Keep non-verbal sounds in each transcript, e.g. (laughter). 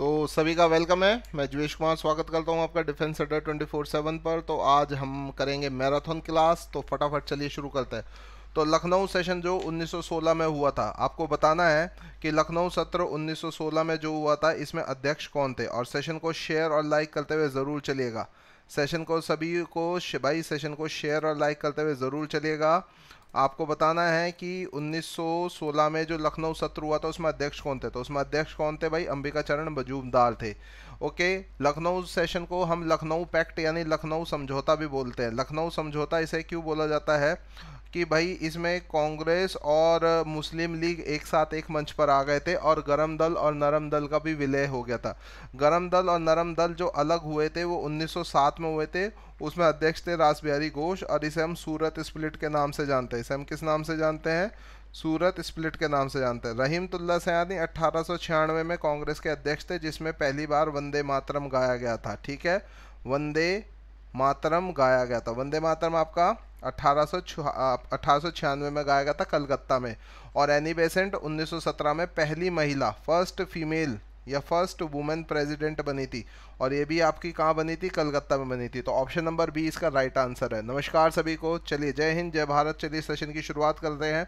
तो सभी का वेलकम है मैं जुवेश कुमार स्वागत करता हूं आपका डिफेंस अड्डा ट्वेंटी फोर सेवन पर तो आज हम करेंगे मैराथन क्लास तो फटाफट चलिए शुरू करते हैं तो लखनऊ सेशन जो 1916 में हुआ था आपको बताना है कि लखनऊ सत्र 1916 में जो हुआ था इसमें अध्यक्ष कौन थे और सेशन को शेयर और लाइक करते हुए ज़रूर चलिएगा सेशन को सभी को भाई सेशन को शेयर और लाइक करते हुए ज़रूर चलिएगा आपको बताना है कि 1916 में जो लखनऊ सत्र हुआ था उसमें अध्यक्ष कौन थे तो उसमें अध्यक्ष कौन थे भाई अंबिका चरण मजूमदार थे ओके लखनऊ सेशन को हम लखनऊ पैक्ट यानी लखनऊ समझौता भी बोलते हैं लखनऊ समझौता इसे क्यों बोला जाता है कि भाई इसमें कांग्रेस और मुस्लिम लीग एक साथ एक मंच पर आ गए थे और गरम दल और नरम दल का भी विलय हो गया था गरम दल और नरम दल जो अलग हुए थे वो 1907 में हुए थे उसमें अध्यक्ष थे रास बिहारी घोष और इसे हम सूरत स्प्लिट के नाम से जानते हैं इसे हम किस नाम से जानते हैं सूरत स्प्लिट के नाम से जानते हैं रहीमतुल्ला सयानी अट्ठारह में कांग्रेस के अध्यक्ष थे जिसमें पहली बार वंदे मातरम गाया गया था ठीक है वंदे मातरम गाया गया था वंदे मातरम आपका अठारह में गाया गया था कलकत्ता में और एनी बेसेंट 1917 में पहली महिला फर्स्ट फीमेल या फर्स्ट वुमेन प्रेसिडेंट बनी थी और ये भी आपकी कहाँ बनी थी कलकत्ता में बनी थी तो ऑप्शन नंबर बी इसका राइट आंसर है नमस्कार सभी को चलिए जय हिंद जय भारत चलिए सेशन की शुरुआत करते हैं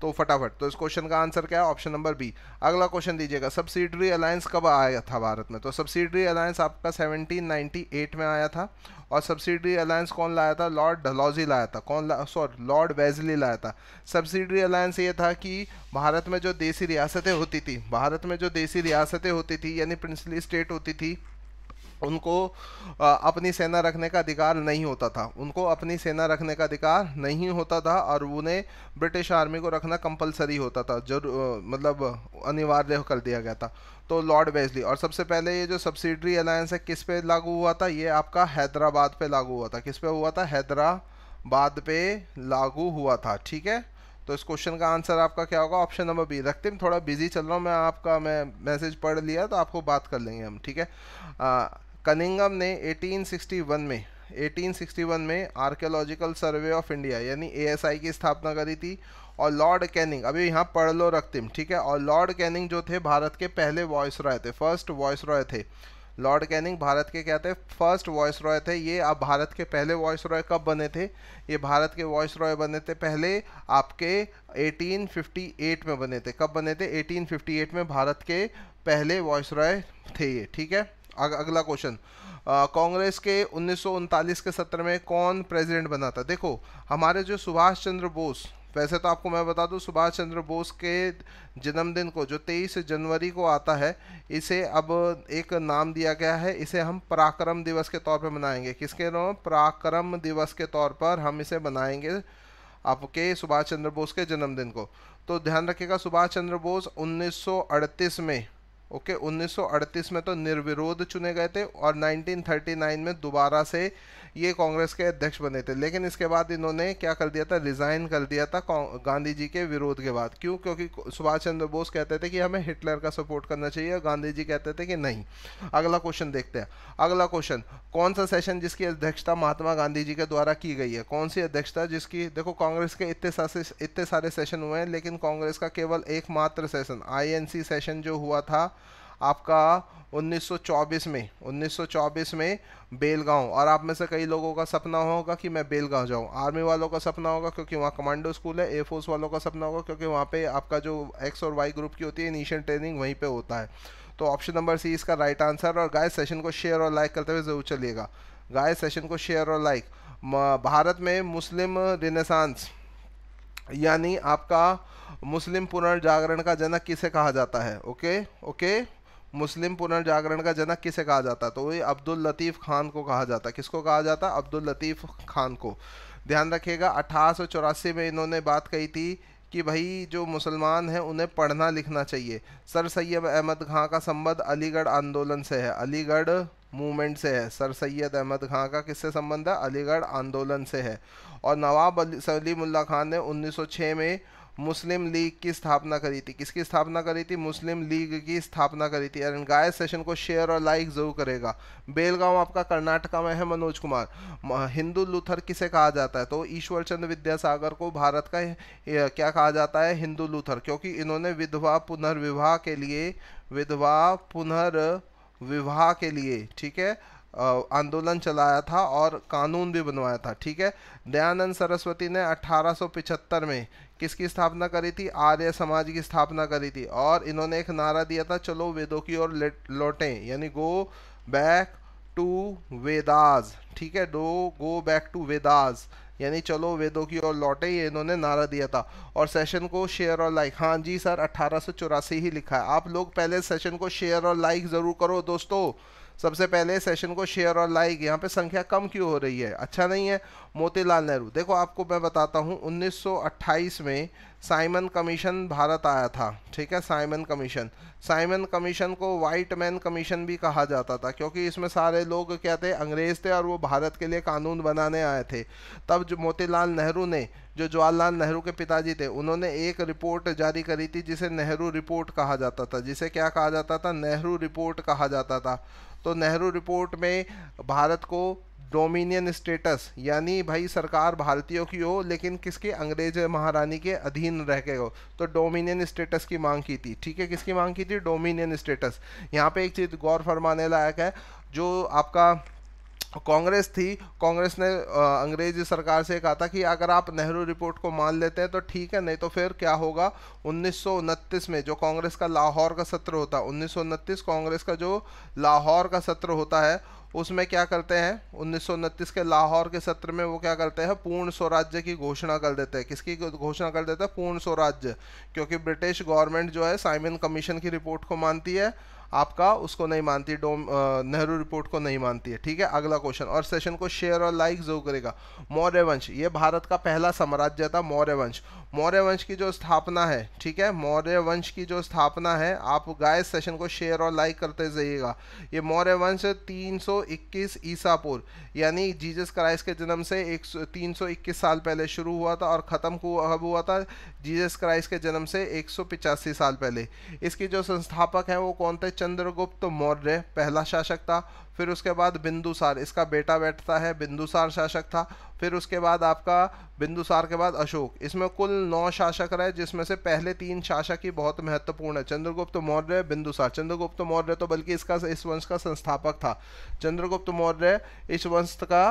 तो फटाफट तो इस क्वेश्चन का आंसर क्या है ऑप्शन नंबर बी अगला क्वेश्चन दीजिएगा सब्सिडरी अलायंस कब आया था भारत में तो सब्सिडरी अलायंस आपका सेवनटीन में आया था और सब्सिडरी अलायंस कौन लाया था लॉर्ड डलॉजी लाया था कौन ला सॉरी लॉर्ड वेजली लाया था सब्सिडरी अलायंस ये था कि भारत में जो देसी रियासतें होती थी भारत में जो देसी रियासतें होती थी यानी प्रिंसली स्टेट होती थी उनको अपनी सेना रखने का अधिकार नहीं होता था उनको अपनी सेना रखने का अधिकार नहीं होता था और उन्हें ब्रिटिश आर्मी को रखना कंपलसरी होता था जरूर मतलब अनिवार्य कर दिया गया था तो लॉर्ड वेजली और सबसे पहले ये जो सब्सिडरी अलायंस है किस पे लागू हुआ था ये आपका हैदराबाद पे लागू हुआ था किस पे हुआ था हैदराबाद पे लागू हुआ था ठीक है तो इस क्वेश्चन का आंसर आपका क्या होगा ऑप्शन नंबर बी रखते थोड़ा बिजी चल रहा हूँ मैं आपका मैं मैसेज पढ़ लिया तो आपको बात कर लेंगे हम ठीक है कनिंगम ने 1861 में 1861 में आर्कियोलॉजिकल सर्वे ऑफ इंडिया यानी एएसआई की स्थापना करी थी और लॉर्ड कैनिंग अभी यहाँ पढ़ लो रक्तिम ठीक है और लॉर्ड कैनिंग जो थे भारत के पहले वॉइस रॉय थे फर्स्ट वॉइस रॉय थे लॉर्ड कैनिंग भारत के क्या थे फर्स्ट वॉइस रॉय थे ये आप भारत के पहले वॉइस रॉय कब बने थे ये भारत के वॉइस रॉय बने थे पहले आपके 1858 में बने थे कब बने थे 1858 में भारत के पहले वॉइस रॉय थे ये ठीक है अग, अगला क्वेश्चन कांग्रेस के उन्नीस के सत्र में कौन प्रेसिडेंट बना था देखो हमारे जो सुभाष चंद्र बोस वैसे तो आपको मैं बता दूं सुभाष चंद्र बोस के जन्मदिन को जो 23 जनवरी को आता है इसे अब एक नाम दिया गया है इसे हम पराक्रम दिवस के तौर पर मनाएंगे किसके नाम पराक्रम दिवस के तौर पर हम इसे मनाएंगे आपके सुभाष चंद्र बोस के जन्मदिन को तो ध्यान रखिएगा सुभाष चंद्र बोस 1938 में ओके okay, 1938 में तो निर्विरोध चुने गए थे और 1939 में दोबारा से ये कांग्रेस के अध्यक्ष बने थे लेकिन इसके बाद इन्होंने क्या कर दिया था रिज़ाइन कर दिया था गांधी जी के विरोध के बाद क्यों क्योंकि सुभाष चंद्र बोस कहते थे कि हमें हिटलर का सपोर्ट करना चाहिए और गांधी जी कहते थे कि नहीं अगला क्वेश्चन देखते हैं अगला क्वेश्चन कौन सा सेशन जिसकी अध्यक्षता महात्मा गांधी जी के द्वारा की गई है कौन सी अध्यक्षता जिसकी देखो कांग्रेस के इतने सारे इतने सारे सेशन हुए हैं लेकिन कांग्रेस का केवल एकमात्र सेशन आईएनसी सेशन जो हुआ था आपका 1924 में 1924 में बेलगांव और आप में से कई लोगों का सपना होगा कि मैं बेलगांव जाऊं आर्मी वालों का सपना होगा क्योंकि वहाँ कमांडो स्कूल है एयरफोर्स वालों का सपना होगा क्योंकि वहाँ पे आपका जो एक्स और वाई ग्रुप की होती है इनिशियल ट्रेनिंग वहीं पे होता है तो ऑप्शन नंबर सी इसका राइट आंसर और गाय सेशन को शेयर और लाइक करते हुए ज़रूर चलिएगा गाय सेशन को शेयर और लाइक भारत में मुस्लिम रिनेसांस यानी आपका मुस्लिम पुनर्जागरण का जनक किसे कहा जाता है ओके ओके मुस्लिम पुनर्जागरण का जनक किसे कहा जाता तो वही अब्दुल लतीफ़ खान को कहा जाता किसको कहा जाता अब्दुल लतीफ़ खान को ध्यान रखिएगा अठारह में इन्होंने बात कही थी कि भाई जो मुसलमान हैं उन्हें पढ़ना लिखना चाहिए सर सैयद अहमद खां का संबंध अलीगढ़ आंदोलन से है अलीगढ़ मूवमेंट से है सर सैयद अहमद खां का किससे संबंध है अलीगढ़ आंदोलन से है और नवाब सलीमुल्ला खान ने 1906 में मुस्लिम लीग की स्थापना करी थी किसकी स्थापना करी थी मुस्लिम लीग की स्थापना करी थी एंड गाय सेशन को शेयर और लाइक जरूर करेगा बेलगांव आपका कर्नाटका में है मनोज कुमार हिंदू लूथर किसे कहा जाता है तो ईश्वर चंद्र विद्यासागर को भारत का क्या कहा जाता है हिंदू लूथर क्योंकि इन्होंने विधवा पुनर्विवाह के लिए विधवा पुनर्विवाह के लिए ठीक है आंदोलन चलाया था और कानून भी बनवाया था ठीक है दयानंद सरस्वती ने 1875 में किसकी स्थापना करी थी आर्य समाज की स्थापना करी थी और इन्होंने एक नारा दिया था चलो वेदों की ओर लौटें यानी गो बैक टू वेदाज ठीक है do go back to Vedas यानी चलो वेदों की ओर लौटे ये इन्होंने नारा दिया था और सेशन को शेयर और लाइक हाँ जी सर अट्ठारह ही लिखा है आप लोग पहले सेशन को शेयर और लाइक ज़रूर करो दोस्तों सबसे पहले सेशन को शेयर और लाइक यहाँ पे संख्या कम क्यों हो रही है अच्छा नहीं है मोतीलाल नेहरू देखो आपको मैं बताता हूँ 1928 में साइमन कमीशन भारत आया था ठीक है साइमन कमीशन साइमन कमीशन को वाइट मैन कमीशन भी कहा जाता था क्योंकि इसमें सारे लोग क्या थे अंग्रेज़ थे और वो भारत के लिए कानून बनाने आए थे तब जो मोतीलाल नेहरू ने जो जवाहरलाल नेहरू के पिताजी थे उन्होंने एक रिपोर्ट जारी करी थी जिसे नेहरू रिपोर्ट कहा जाता था जिसे क्या कहा जाता था नेहरू रिपोर्ट कहा जाता था तो नेहरू रिपोर्ट में भारत को डोमिनियन स्टेटस यानी भाई सरकार भारतीयों की हो लेकिन किसके अंग्रेज महारानी के अधीन रह गए हो तो डोमिनियन स्टेटस की मांग की थी ठीक है किसकी मांग की थी डोमिनियन स्टेटस यहाँ पे एक चीज़ गौर फरमाने लायक है जो आपका कांग्रेस थी कांग्रेस ने अंग्रेज सरकार से कहा था कि अगर आप नेहरू रिपोर्ट को मान लेते हैं तो ठीक है नहीं तो फिर क्या होगा उन्नीस में जो कांग्रेस का लाहौर का सत्र होता है उन्नीस कांग्रेस का जो लाहौर का सत्र होता है उसमें क्या करते हैं उन्नीस के लाहौर के सत्र में वो क्या करते हैं पूर्ण स्वराज्य की घोषणा कर देते हैं किसकी घोषणा कर देते हैं पूर्ण स्वराज्य क्योंकि ब्रिटिश गवर्नमेंट जो है साइमन कमीशन की रिपोर्ट को मानती है आपका उसको नहीं मानती डोम नेहरू रिपोर्ट को नहीं मानती है ठीक है अगला क्वेश्चन और सेशन को शेयर और लाइक जरूर करेगा मौर्य वंश ये भारत का पहला साम्राज्य था मौर्य वंश मौर्य वंश की जो स्थापना है ठीक है मौर्य वंश की जो स्थापना है आप गाय सेशन को शेयर और लाइक करते जाइएगा ये मौर्य वंश तीन ईसा ईसापुर यानी जीजस क्राइस्ट के जन्म से एक साल पहले शुरू हुआ था और ख़त्म कब हुआ था जीजस क्राइस्ट के जन्म से एक साल पहले इसकी जो संस्थापक हैं वो कौन थे चंद्रगुप्त मौर्य पहला शासक था फिर उसके बाद बिंदुसार इसका बेटा बैठता है बिंदुसार शासक था फिर उसके बाद आपका बिंदुसार के बाद अशोक इसमें कुल नौ शासक रहे जिसमें से पहले तीन शासक ही बहुत महत्वपूर्ण है चंद्रगुप्त मौर्य बिंदुसार चंद्रगुप्त मौर्य तो बल्कि इसका इस वंश का संस्थापक था चंद्रगुप्त मौर्य इस वंश का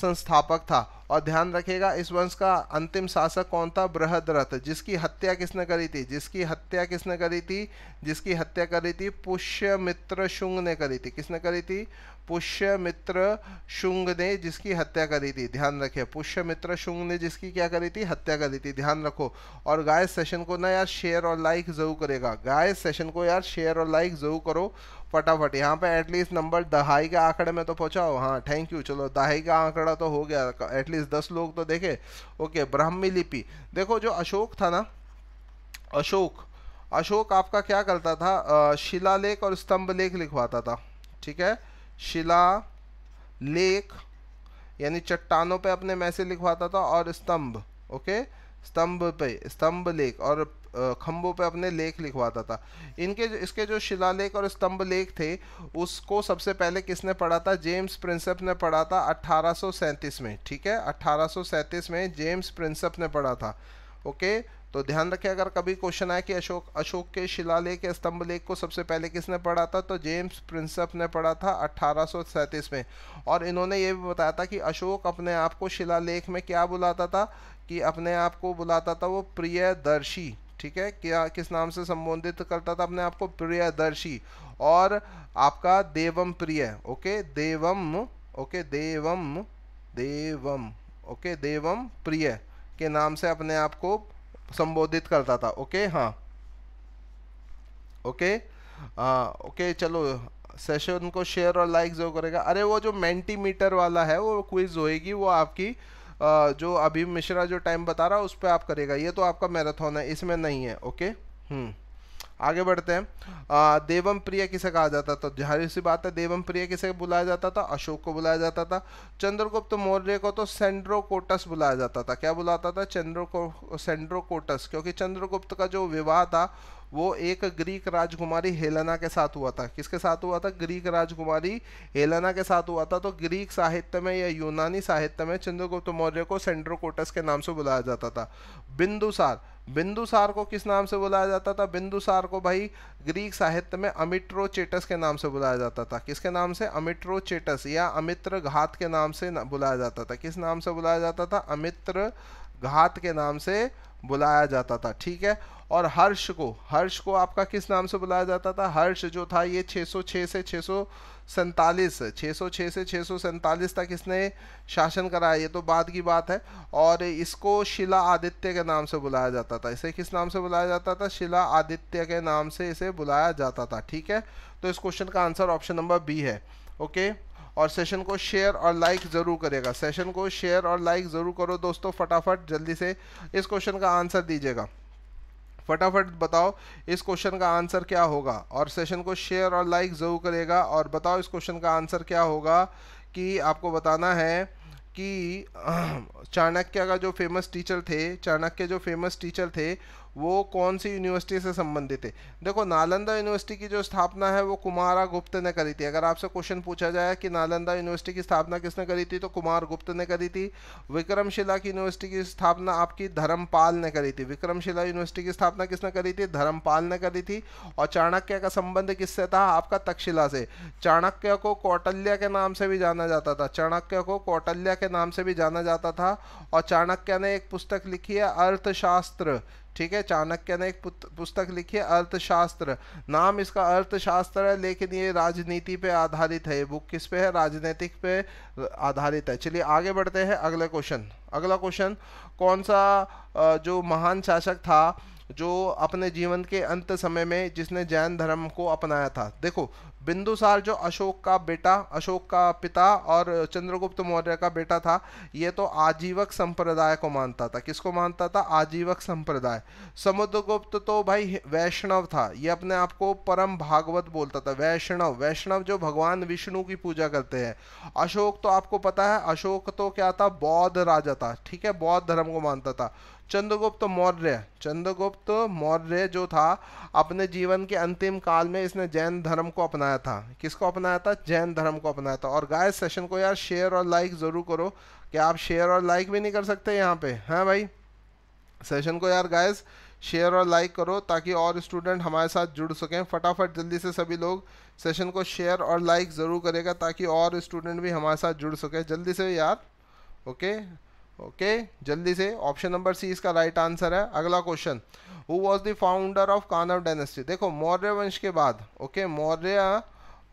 संस्थापक था और ध्यान रखिएगा इस वंश का अंतिम शासक कौन था बृहदरथ जिसकी हत्या किसने करी थी जिसकी हत्या किसने करी थी जिसकी हत्या करी थी पुष्यमित्र शुंग ने करी थी किसने करी थी पुष्यमित्र शुंग ने जिसकी हत्या करी थी ध्यान पुष्य पुष्यमित्र शुंग ने जिसकी क्या करी थी हत्या करी थी ध्यान रखो और गाय सेशन को ना यार शेयर और लाइक ज़रूर करेगा गाय सेशन को यार शेयर और लाइक ज़रूर करो फटाफट यहाँ पे एटलीस्ट नंबर दहाई के आंकड़े में तो पहुँचाओ हाँ थैंक यू चलो दहाई का आंकड़ा तो हो गया एटलीस्ट दस लोग तो देखे ओके ब्राह्मी लिपि देखो जो अशोक था ना अशोक अशोक आपका क्या करता था शिलालेख और स्तंभ लेख लिखवाता था ठीक है शिला लेख यानी चट्टानों पे अपने मैसेज लिखवाता था और स्तंभ ओके स्तंभ पे स्तंभ लेख और खम्भों पे अपने लेख लिखवाता था इनके जो इसके जो शिलालेख और स्तंभ लेख थे उसको सबसे पहले किसने पढ़ा था जेम्स प्रिंसप ने पढ़ा था अट्ठारह में ठीक है अट्ठारह में जेम्स प्रिंसप ने पढ़ा था ओके तो ध्यान रखें अगर कभी क्वेश्चन आए कि अशोक अशोक के शिलालेख या स्तंभ लेख को सबसे पहले किसने पढ़ा था तो जेम्स प्रिंसप ने पढ़ा था अट्ठारह में और इन्होंने ये भी बताया था कि अशोक अपने आप को शिलालेख में क्या बुलाता था कि अपने आप को बुलाता था वो प्रियदर्शी ठीक है क्या किस नाम से संबोधित करता था अपने आप को प्रियदर्शी और आपका Devam Priya okay Devam okay Devam Devam okay Devam Priya के नाम से अपने आप को संबोधित करता था ओके हाँ ओके आ, ओके चलो सेशन को शेयर और लाइक जो करेगा अरे वो जो मेंटीमीटर वाला है वो क्विज होएगी वो आपकी आ, जो अभी मिश्रा जो टाइम बता रहा है उस पर आप करेगा ये तो आपका मैराथन है इसमें नहीं है ओके हम्म आगे बढ़ते हैं देवम प्रिय किसे कहा जाता था तो जाहिर सी बात है देवम प्रिय किसे बुलाया जाता था अशोक को बुलाया जाता था चंद्रगुप्त मौर्य को तो सेंड्रोकोटस बुलाया जाता था क्या बुलाता था चंद्रको सेंड्रोकोटस क्योंकि चंद्रगुप्त का जो विवाह था वो एक ग्रीक राजकुमारी हेलना के साथ हुआ था किसके साथ हुआ था ग्रीक राजकुमारी हेलना के साथ हुआ था तो ग्रीक साहित्य में या यूनानी साहित्य में चंद्रगुप्त मौर्य को सेंड्रोकोटस के नाम से बुलाया जाता था बिंदुसार बिंदुसार को किस नाम से बुलाया जाता था बिंदुसार को भाई ग्रीक साहित्य में अमिट्रोचेटस के नाम से बुलाया जाता था किसके नाम से अमिट्रोचेटस या अमित्र घात के नाम से बुलाया जाता था किस नाम से बुलाया जाता था अमित्र घात के नाम से बुलाया जाता था ठीक है और हर्ष को हर्ष को आपका किस नाम से बुलाया जाता था हर्ष जो था ये 606 से छः सौ सैंतालीस छः सौ छः से छः सौ सैंतालीस तक इसने शासन कराया ये तो बाद की बात है और इसको शिला आदित्य के नाम से बुलाया जाता था इसे किस नाम से बुलाया जाता था शिला आदित्य के नाम से इसे बुलाया जाता था ठीक है तो इस क्वेश्चन का आंसर ऑप्शन नंबर बी है ओके और सेशन को शेयर और लाइक ज़रूर करेगा सेशन को शेयर और लाइक ज़रूर करो दोस्तों फटाफट जल्दी से इस क्वेश्चन का आंसर दीजिएगा फटाफट बताओ इस क्वेश्चन का आंसर क्या होगा और सेशन को शेयर और लाइक ज़रूर करेगा और बताओ इस क्वेश्चन का आंसर क्या होगा कि आपको बताना है कि (clears throat) चाणक्य का जो फेमस टीचर थे चाणक्य जो फेमस टीचर थे वो कौन सी यूनिवर्सिटी से संबंधित है देखो नालंदा यूनिवर्सिटी की जो स्थापना है वो कुमारा गुप्त ने करी थी अगर आपसे क्वेश्चन पूछा जाए कि नालंदा यूनिवर्सिटी की स्थापना किसने करी थी तो कुमार गुप्त ने करी थी विक्रमशिला की यूनिवर्सिटी की स्थापना आपकी धर्मपाल ने करी थी विक्रमशिला यूनिवर्सिटी की स्थापना किसने करी थी धर्मपाल ने करी थी और चाणक्य का संबंध किससे था आपका तक्षशिला से चाणक्य को कौटल्य के नाम से भी जाना जाता था चाणक्य को कौटल्य के नाम से भी जाना जाता था और चाणक्य ने एक पुस्तक लिखी है अर्थशास्त्र ठीक है चाणक्य ने एक पुस्तक लिखी है अर्थशास्त्र नाम इसका अर्थशास्त्र है लेकिन ये राजनीति पे आधारित है ये बुक किस पे है राजनीतिक पे आधारित है चलिए आगे बढ़ते हैं अगले क्वेश्चन अगला क्वेश्चन कौन सा जो महान शासक था जो अपने जीवन के अंत समय में जिसने जैन धर्म को अपनाया था देखो बिंदुसार जो अशोक का बेटा अशोक का पिता और चंद्रगुप्त मौर्य का बेटा था ये तो आजीवक संप्रदाय को मानता था किसको मानता था आजीवक संप्रदाय समुद्रगुप्त तो भाई वैष्णव था ये अपने आप को परम भागवत बोलता था वैष्णव वैष्णव जो भगवान विष्णु की पूजा करते हैं अशोक तो आपको पता है अशोक तो क्या था बौद्ध राजा था ठीक है बौद्ध धर्म को मानता था चंद्रगुप्त मौर्य चंद्रगुप्त मौर्य जो था अपने जीवन के अंतिम काल में इसने जैन धर्म को अपनाया था किसको अपनाया था जैन धर्म को अपनाया था और गाय सेशन को यार शेयर और लाइक ज़रूर करो क्या आप शेयर और लाइक भी नहीं कर सकते यहाँ पे हैं हाँ भाई सेशन को यार गाइस शेयर और लाइक करो ताकि और स्टूडेंट हमारे साथ जुड़ सकें फटाफट जल्दी से सभी लोग सेशन को शेयर और लाइक ज़रूर करेगा ताकि और स्टूडेंट भी हमारे साथ जुड़ सके जल्दी से यार ओके ओके जल्दी से ऑप्शन नंबर सी इसका राइट आंसर है अगला question who was the founder of Kanva dynasty देखो मौर्य वंश के बाद ओके मौर्य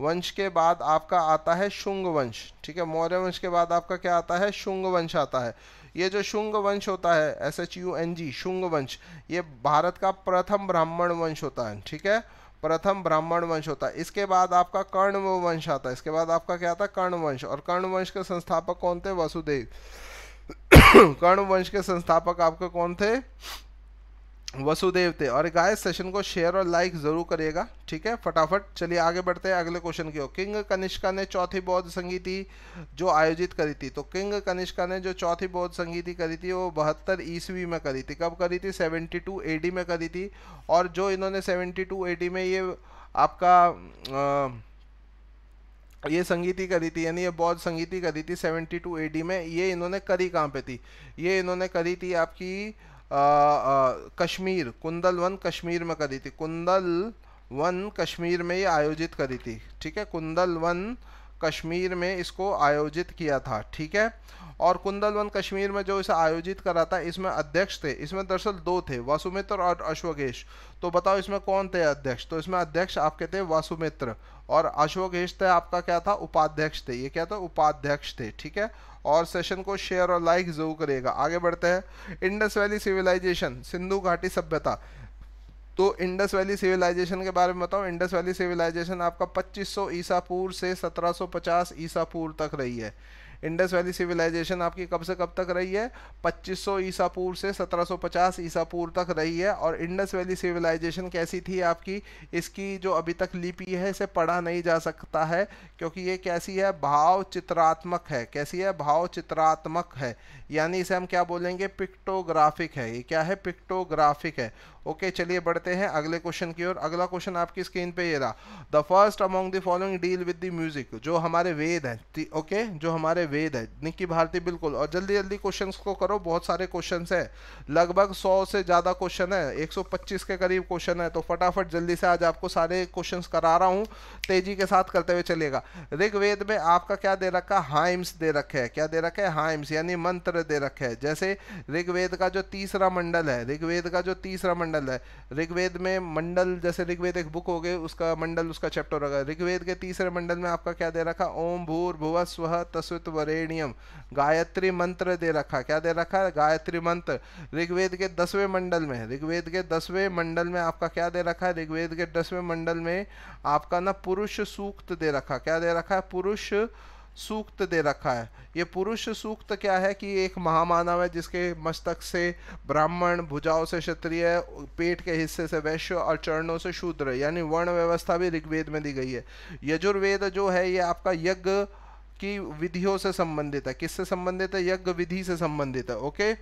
वंश के बाद आपका आता है शुंग वंश ठीक है मौर्य वंश के बाद आपका क्या आता है शुंग वंश आता है ये जो शुंग वंश होता है S H U N G Shunga वंश ये भारत का प्रथम ब्राह्मण वंश होता है ठीक है प्रथम ब्राह्मण वंश होता है इसके बाद आपका कर्ण वंश आता है इसके बाद आपका क्या आता है कर्ण वंश और कर्ण वंश के संस्थापक कौन थे वसुदेव कर्ण वंश के संस्थापक आपके कौन थे वसुदेव थे और गाय सेशन को शेयर और लाइक जरूर करिएगा ठीक है फटाफट चलिए आगे बढ़ते हैं अगले क्वेश्चन की ओर किंग कनिष्का ने चौथी बौद्ध संगीति जो आयोजित करी थी तो किंग कनिष्का ने जो चौथी बौद्ध संगीति करी थी वो बहत्तर ईस्वी में करी थी कब करी थी 72 टू में करी थी और जो इन्होंने सेवेंटी टू में ये आपका आ, ये संगीति करी थी यानी ये बौद्ध संगीति करी थी 72 एडी में ये इन्होंने करी कहाँ पे थी ये इन्होंने करी थी आपकी आ, आ, कश्मीर कुंदल वन कश्मीर में करी थी कुंदल वन कश्मीर में ये आयोजित करी थी ठीक है कुंदल वन कश्मीर में इसको आयोजित किया था ठीक है और कुंदल वन कश्मीर में जो इसे आयोजित करा था इसमें अध्यक्ष थे इसमें दरअसल दो थे वासुमित्र और अश्वगेश तो बताओ इसमें कौन थे अध्यक्ष तो इसमें अध्यक्ष आपके थे वासुमित्र और अशोक हिस्टे आपका क्या था उपाध्यक्ष थे ये क्या था उपाध्यक्ष थे ठीक है और सेशन को शेयर और लाइक जरूर करिएगा आगे बढ़ते हैं इंडस वैली सिविलाइजेशन सिंधु घाटी सभ्यता तो इंडस वैली सिविलाइजेशन के बारे में बताओ इंडस वैली सिविलाइजेशन आपका 2500 ईसा पूर्व से 1750 ईसा पूर्व तक रही है इंडस वैली सिविलाइजेशन आपकी कब से कब तक रही है 2500 ईसा पूर्व से 1750 ईसा पूर्व तक रही है और इंडस वैली सिविलाइजेशन कैसी थी आपकी इसकी जो अभी तक लिपि है इसे पढ़ा नहीं जा सकता है क्योंकि ये कैसी है भाव चित्रात्मक है कैसी है भाव चित्रात्मक है यानी इसे हम क्या बोलेंगे पिक्टोग्राफिक है ये क्या है पिक्टोग्राफिक है ओके चलिए बढ़ते हैं अगले क्वेश्चन की ओर अगला क्वेश्चन आपकी स्क्रीन पे ये रहा the first among the following deal with the music जो हमारे वेद हैं ओके जो हमारे सारे वेद है निकी भारती बिल्कुल और जल्दी जल्दी क्वेश्चन को करो बहुत सारे क्वेश्चन है लगभग सौ से ज़्यादा क्वेश्चन है एक के करीब क्वेश्चन है तो फटाफट जल्दी से आज आपको सारे क्वेश्चन करा रहा हूँ तेजी के साथ करते हुए चलेगा ऋग्वेद में आपका क्या दे रखा हाइम्स दे रखे है क्या दे रखे है हाइम्स यानी मंत्र दे रखे है जैसे ऋग्वेद का जो तीसरा मंडल है ऋग्वेद का जो तीसरा मंडल है ऋग्वेद में मंडल जैसे ऋग्वेद एक बुक हो गई उसका मंडल उसका चैप्टर होगा ऋग्वेद के तीसरे मंडल में आपका क्या दे रखा ओम भूर भुव स्व तस्वित वरेण्यम गायत्री मंत्र दे रखा क्या दे रखा है गायत्री मंत्र ऋग्वेद के दसवें मंडल में ऋग्वेद के दसवें मंडल में आपका क्या दे रखा है ऋग्वेद के दसवें मंडल में आपका ना पुरुष सूक्त दे रखा क्या दे रखा है पुरुष सूक्त दे रखा है ये पुरुष सूक्त क्या है कि एक महामानव है जिसके मस्तक से ब्राह्मण भुजाओं से क्षत्रिय पेट के हिस्से से वैश्य और चरणों से शूद्र यानी वर्ण व्यवस्था भी ऋग्वेद में दी गई है यजुर्वेद जो है ये आपका यज्ञ की विधियों से संबंधित है किससे संबंधित है यज्ञ विधि से संबंधित है ओके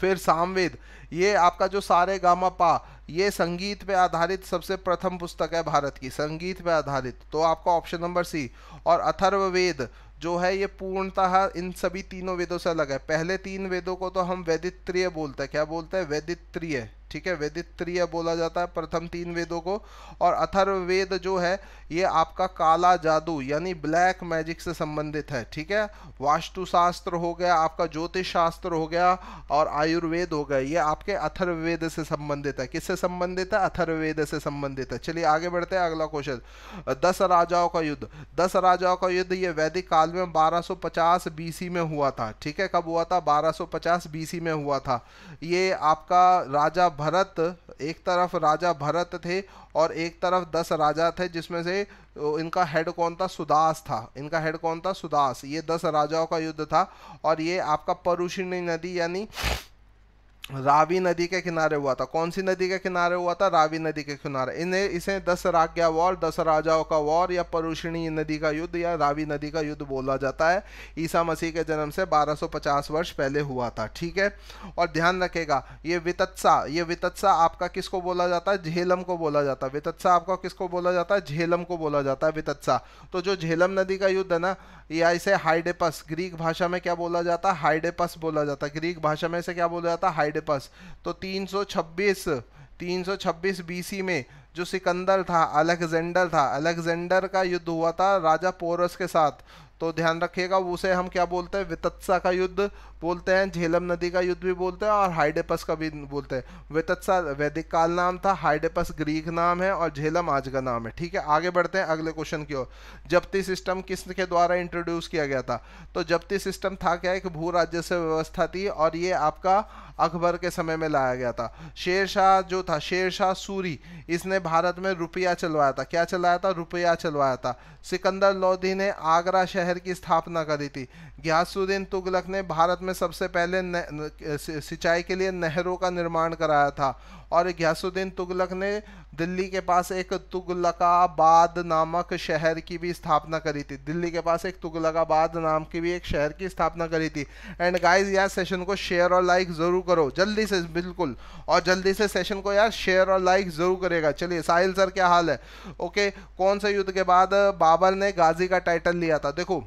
फिर सामवेद ये आपका जो सारे गामा पा ये संगीत पे आधारित सबसे प्रथम पुस्तक है भारत की संगीत पे आधारित तो आपका ऑप्शन नंबर सी और अथर्ववेद जो है ये पूर्णतः इन सभी तीनों वेदों से अलग है पहले तीन वेदों को तो हम वैदित्रिय बोलते हैं क्या बोलते हैं वैदित्रिय ठीक है वेदित्रीय बोला जाता है प्रथम तीन वेदों को और अथर्ववेद जो है ये आपका काला जादू यानी ब्लैक मैजिक से संबंधित है ठीक है वास्तुशास्त्र हो गया आपका ज्योतिष शास्त्र हो गया और आयुर्वेद हो गया ये आपके अथर्ववेद से संबंधित है किससे संबंधित है अथर्ववेद से संबंधित है चलिए आगे बढ़ते हैं अगला क्वेश्चन दस राजाओं का युद्ध दस राजाओं का युद्ध ये वैदिक काल में बारह बीसी में हुआ था ठीक है कब हुआ था बारह बीसी में हुआ था ये आपका राजा भरत एक तरफ राजा भरत थे और एक तरफ दस राजा थे जिसमें से इनका हेड कौन था सुदास था इनका हेड कौन था सुदास ये दस राजाओं का युद्ध था और ये आपका परुषिणी नदी यानी रावी नदी के किनारे हुआ था कौन सी नदी के किनारे हुआ था रावी नदी के किनारे इन्हें इसे दस राज्ञा वॉर दस राजाओं का वॉर या परुषिणी नदी का युद्ध या रावी नदी का युद्ध बोला जाता है ईसा मसीह के जन्म से 1250 वर्ष पहले हुआ था ठीक है और ध्यान रखेगा ये वितत्सा ये वितत्सा आपका किसको बोला जाता है झेलम को बोला जाता है वितत्सा आपका किसको बोला जाता है झेलम को बोला जाता है वितत्सा तो जो झेलम नदी का युद्ध है ना या इसे हाइडेपस ग्रीक भाषा में क्या बोला जाता है हाइडेपस बोला जाता है ग्रीक भाषा में इसे क्या बोला जाता है मेरे पास तो 326 326 बीसी में जो सिकंदर था अलेक्जेंडर था अलेक्जेंडर का युद्ध हुआ था राजा पोरस के साथ तो ध्यान रखिएगा उसे हम क्या बोलते हैं वितत्सा का युद्ध बोलते हैं झेलम नदी का युद्ध भी बोलते हैं और हाइडेपस का भी बोलते हैं वितत्सा वैदिक काल नाम था हाइडेपस ग्रीक नाम है और झेलम आज का नाम है ठीक है आगे बढ़ते हैं अगले क्वेश्चन की ओर जब्ती सिस्टम किसके द्वारा इंट्रोड्यूस किया गया था तो जब्ती सिस्टम था क्या एक भू राज्य से व्यवस्था थी और ये आपका अकबर के समय में लाया गया था शेरशाह जो था शेरशाह सूरी इसने भारत में रुपया चलवाया था क्या चलाया था रुपया चलवाया था सिकंदर लोधी ने आगरा शहर की स्थापना करी थी ग्यासुद्दीन तुगलक ने भारत में सबसे पहले सिंचाई के लिए नहरों का निर्माण कराया था और ग्यासुद्दीन तुगलक ने दिल्ली के पास एक तुगलकाबाद नामक शहर की भी स्थापना करी थी दिल्ली के पास एक तुगलकाबाद नाम की भी एक शहर की स्थापना करी थी एंड गाइज यह सेशन को शेयर और लाइक ज़रूर करो जल्दी से बिल्कुल और जल्दी से सेशन को यार शेयर और लाइक ज़रूर करेगा चलिए साहिल सर क्या हाल है ओके कौन से युद्ध के बाद बाबर ने गाजी का टाइटल लिया था देखो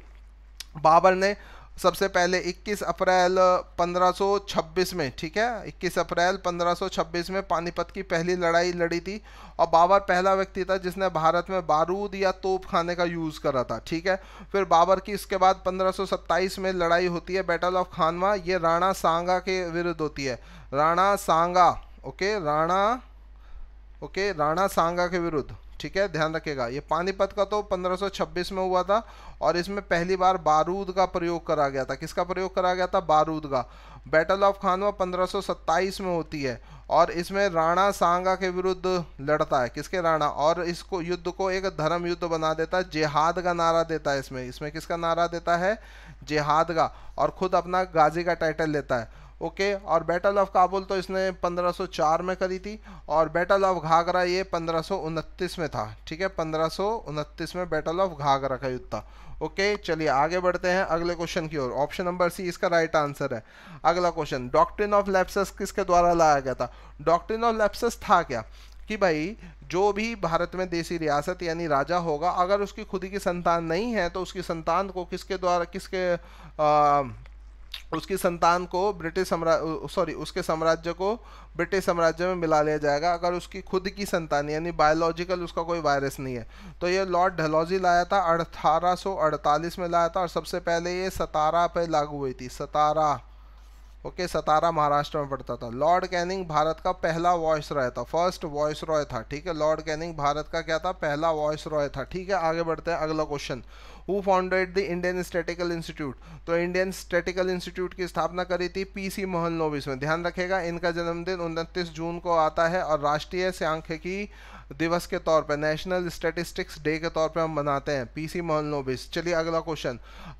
बाबर ने सबसे पहले 21 अप्रैल 1526 में ठीक है 21 अप्रैल 1526 में पानीपत की पहली लड़ाई लड़ी थी और बाबर पहला व्यक्ति था जिसने भारत में बारूद या तोप खाने का यूज़ करा था ठीक है फिर बाबर की इसके बाद 1527 में लड़ाई होती है बैटल ऑफ खानवा ये राणा सांगा के विरुद्ध होती है राणा सांगा ओके राणा ओके राणा सांगा के विरुद्ध ठीक है ध्यान रखिएगा ये पानीपत का तो 1526 में हुआ था और इसमें पहली बार बारूद का प्रयोग करा गया था किसका प्रयोग करा गया था बारूद का बैटल ऑफ खानवा 1527 में होती है और इसमें राणा सांगा के विरुद्ध लड़ता है किसके राणा और इसको युद्ध को एक धर्म युद्ध बना देता है जेहाद का नारा देता है इसमें इसमें किसका नारा देता है जेहाद का और खुद अपना गाजी का टाइटल लेता है ओके और बैटल ऑफ काबुल तो इसने 1504 में करी थी और बैटल ऑफ घाघरा ये पंद्रह में था ठीक है पंद्रह में बैटल ऑफ घाघरा का युद्ध था ओके चलिए आगे बढ़ते हैं अगले क्वेश्चन की ओर ऑप्शन नंबर सी इसका राइट आंसर है अगला क्वेश्चन डॉक्ट्रिन ऑफ लेप्सस किसके द्वारा लाया गया था डॉक्ट्रिन ऑफ लेप्सस था क्या कि भाई जो भी भारत में देसी रियासत यानी राजा होगा अगर उसकी खुद की संतान नहीं है तो उसकी संतान को किसके द्वारा किसके आ, उसकी संतान को ब्रिटिश साम्राज्य सॉरी उसके साम्राज्य को ब्रिटिश साम्राज्य में मिला लिया जाएगा अगर उसकी खुद की संतान यानी बायोलॉजिकल उसका कोई वायरस नहीं है तो ये लॉर्ड ढलौजी लाया था 1848 में लाया था और सबसे पहले ये सतारा पे लागू हुई थी सतारा ओके okay, सतारा महाराष्ट्र में पड़ता था लॉर्ड कैनिंग भारत का पहला वॉइस रॉय था फर्स्ट वॉइस रॉय था ठीक है लॉर्ड कैनिंग भारत का क्या था पहला वॉइस रॉय था ठीक है आगे बढ़ते हैं अगला question who founded the Indian statistical institute तो इंडियन स्टेटिकल इंस्टीट्यूट की स्थापना करी थी पीसी मोहन लोविस में ध्यान रखेगा इनका जन्मदिन उनतीस जून को आता है और राष्ट्रीय सांख्यिकी दिवस के तौर पर नेशनल स्टेटिस्टिक्स डे के तौर पर हम मनाते हैं पीसी मोहनोबिस चलिए अगला क्वेश्चन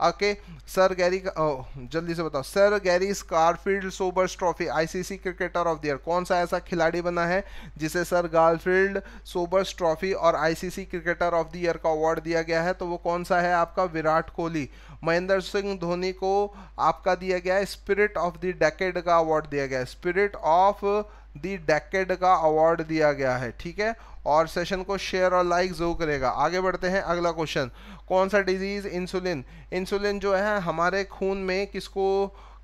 आके सर गैरी जल्दी से बताओ sir Garry Garfield Sobers trophy ICC cricketer of the year कौन सा ऐसा खिलाड़ी बना है जिसे सर गारफील्ड सोबर्स ट्रॉफी और ICC cricketer of the year का अवार्ड दिया गया है तो वो कौन सा है आपका विराट कोहली महेंद्र सिंह धोनी को आपका दिया गया है स्पिरिट ऑफ द डेकेड का अवार्ड दिया गया है स्पिरिट ऑफ दी डेकेड का अवार्ड दिया गया है ठीक है और सेशन को शेयर और लाइक जरूर करेगा आगे बढ़ते हैं अगला क्वेश्चन कौन सा डिजीज़ इंसुलिन इंसुलिन जो है हमारे खून में किसको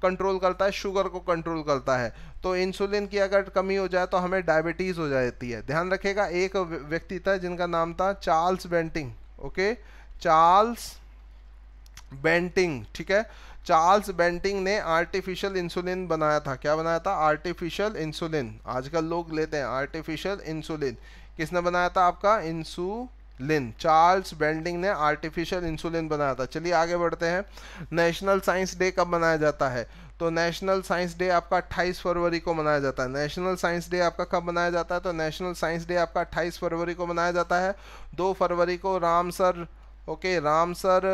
कंट्रोल करता है शुगर को कंट्रोल करता है तो इंसुलिन की अगर कमी हो जाए तो हमें डायबिटीज़ हो जाती है ध्यान रखेगा एक व्यक्ति था जिनका नाम था Charles Banting okay Charles Banting ठीक है चार्ल्स बेंटिंग ने आर्टिफिशियल इंसुलिन बनाया था क्या बनाया था आर्टिफिशियल इंसुलिन आजकल लोग लेते हैं आर्टिफिशियल इंसुलिन किसने बनाया था आपका इंसुलिन चार्ल्स बेंडिंग ने आर्टिफिशियल इंसुलिन बनाया था चलिए आगे बढ़ते हैं नेशनल साइंस डे कब मनाया जाता है तो नेशनल साइंस डे आपका 28 फरवरी को मनाया जाता है नेशनल साइंस डे आपका कब मनाया जाता है तो नेशनल साइंस डे आपका 28 फरवरी को मनाया जाता है 2 फरवरी को Ramsar okay Ramsar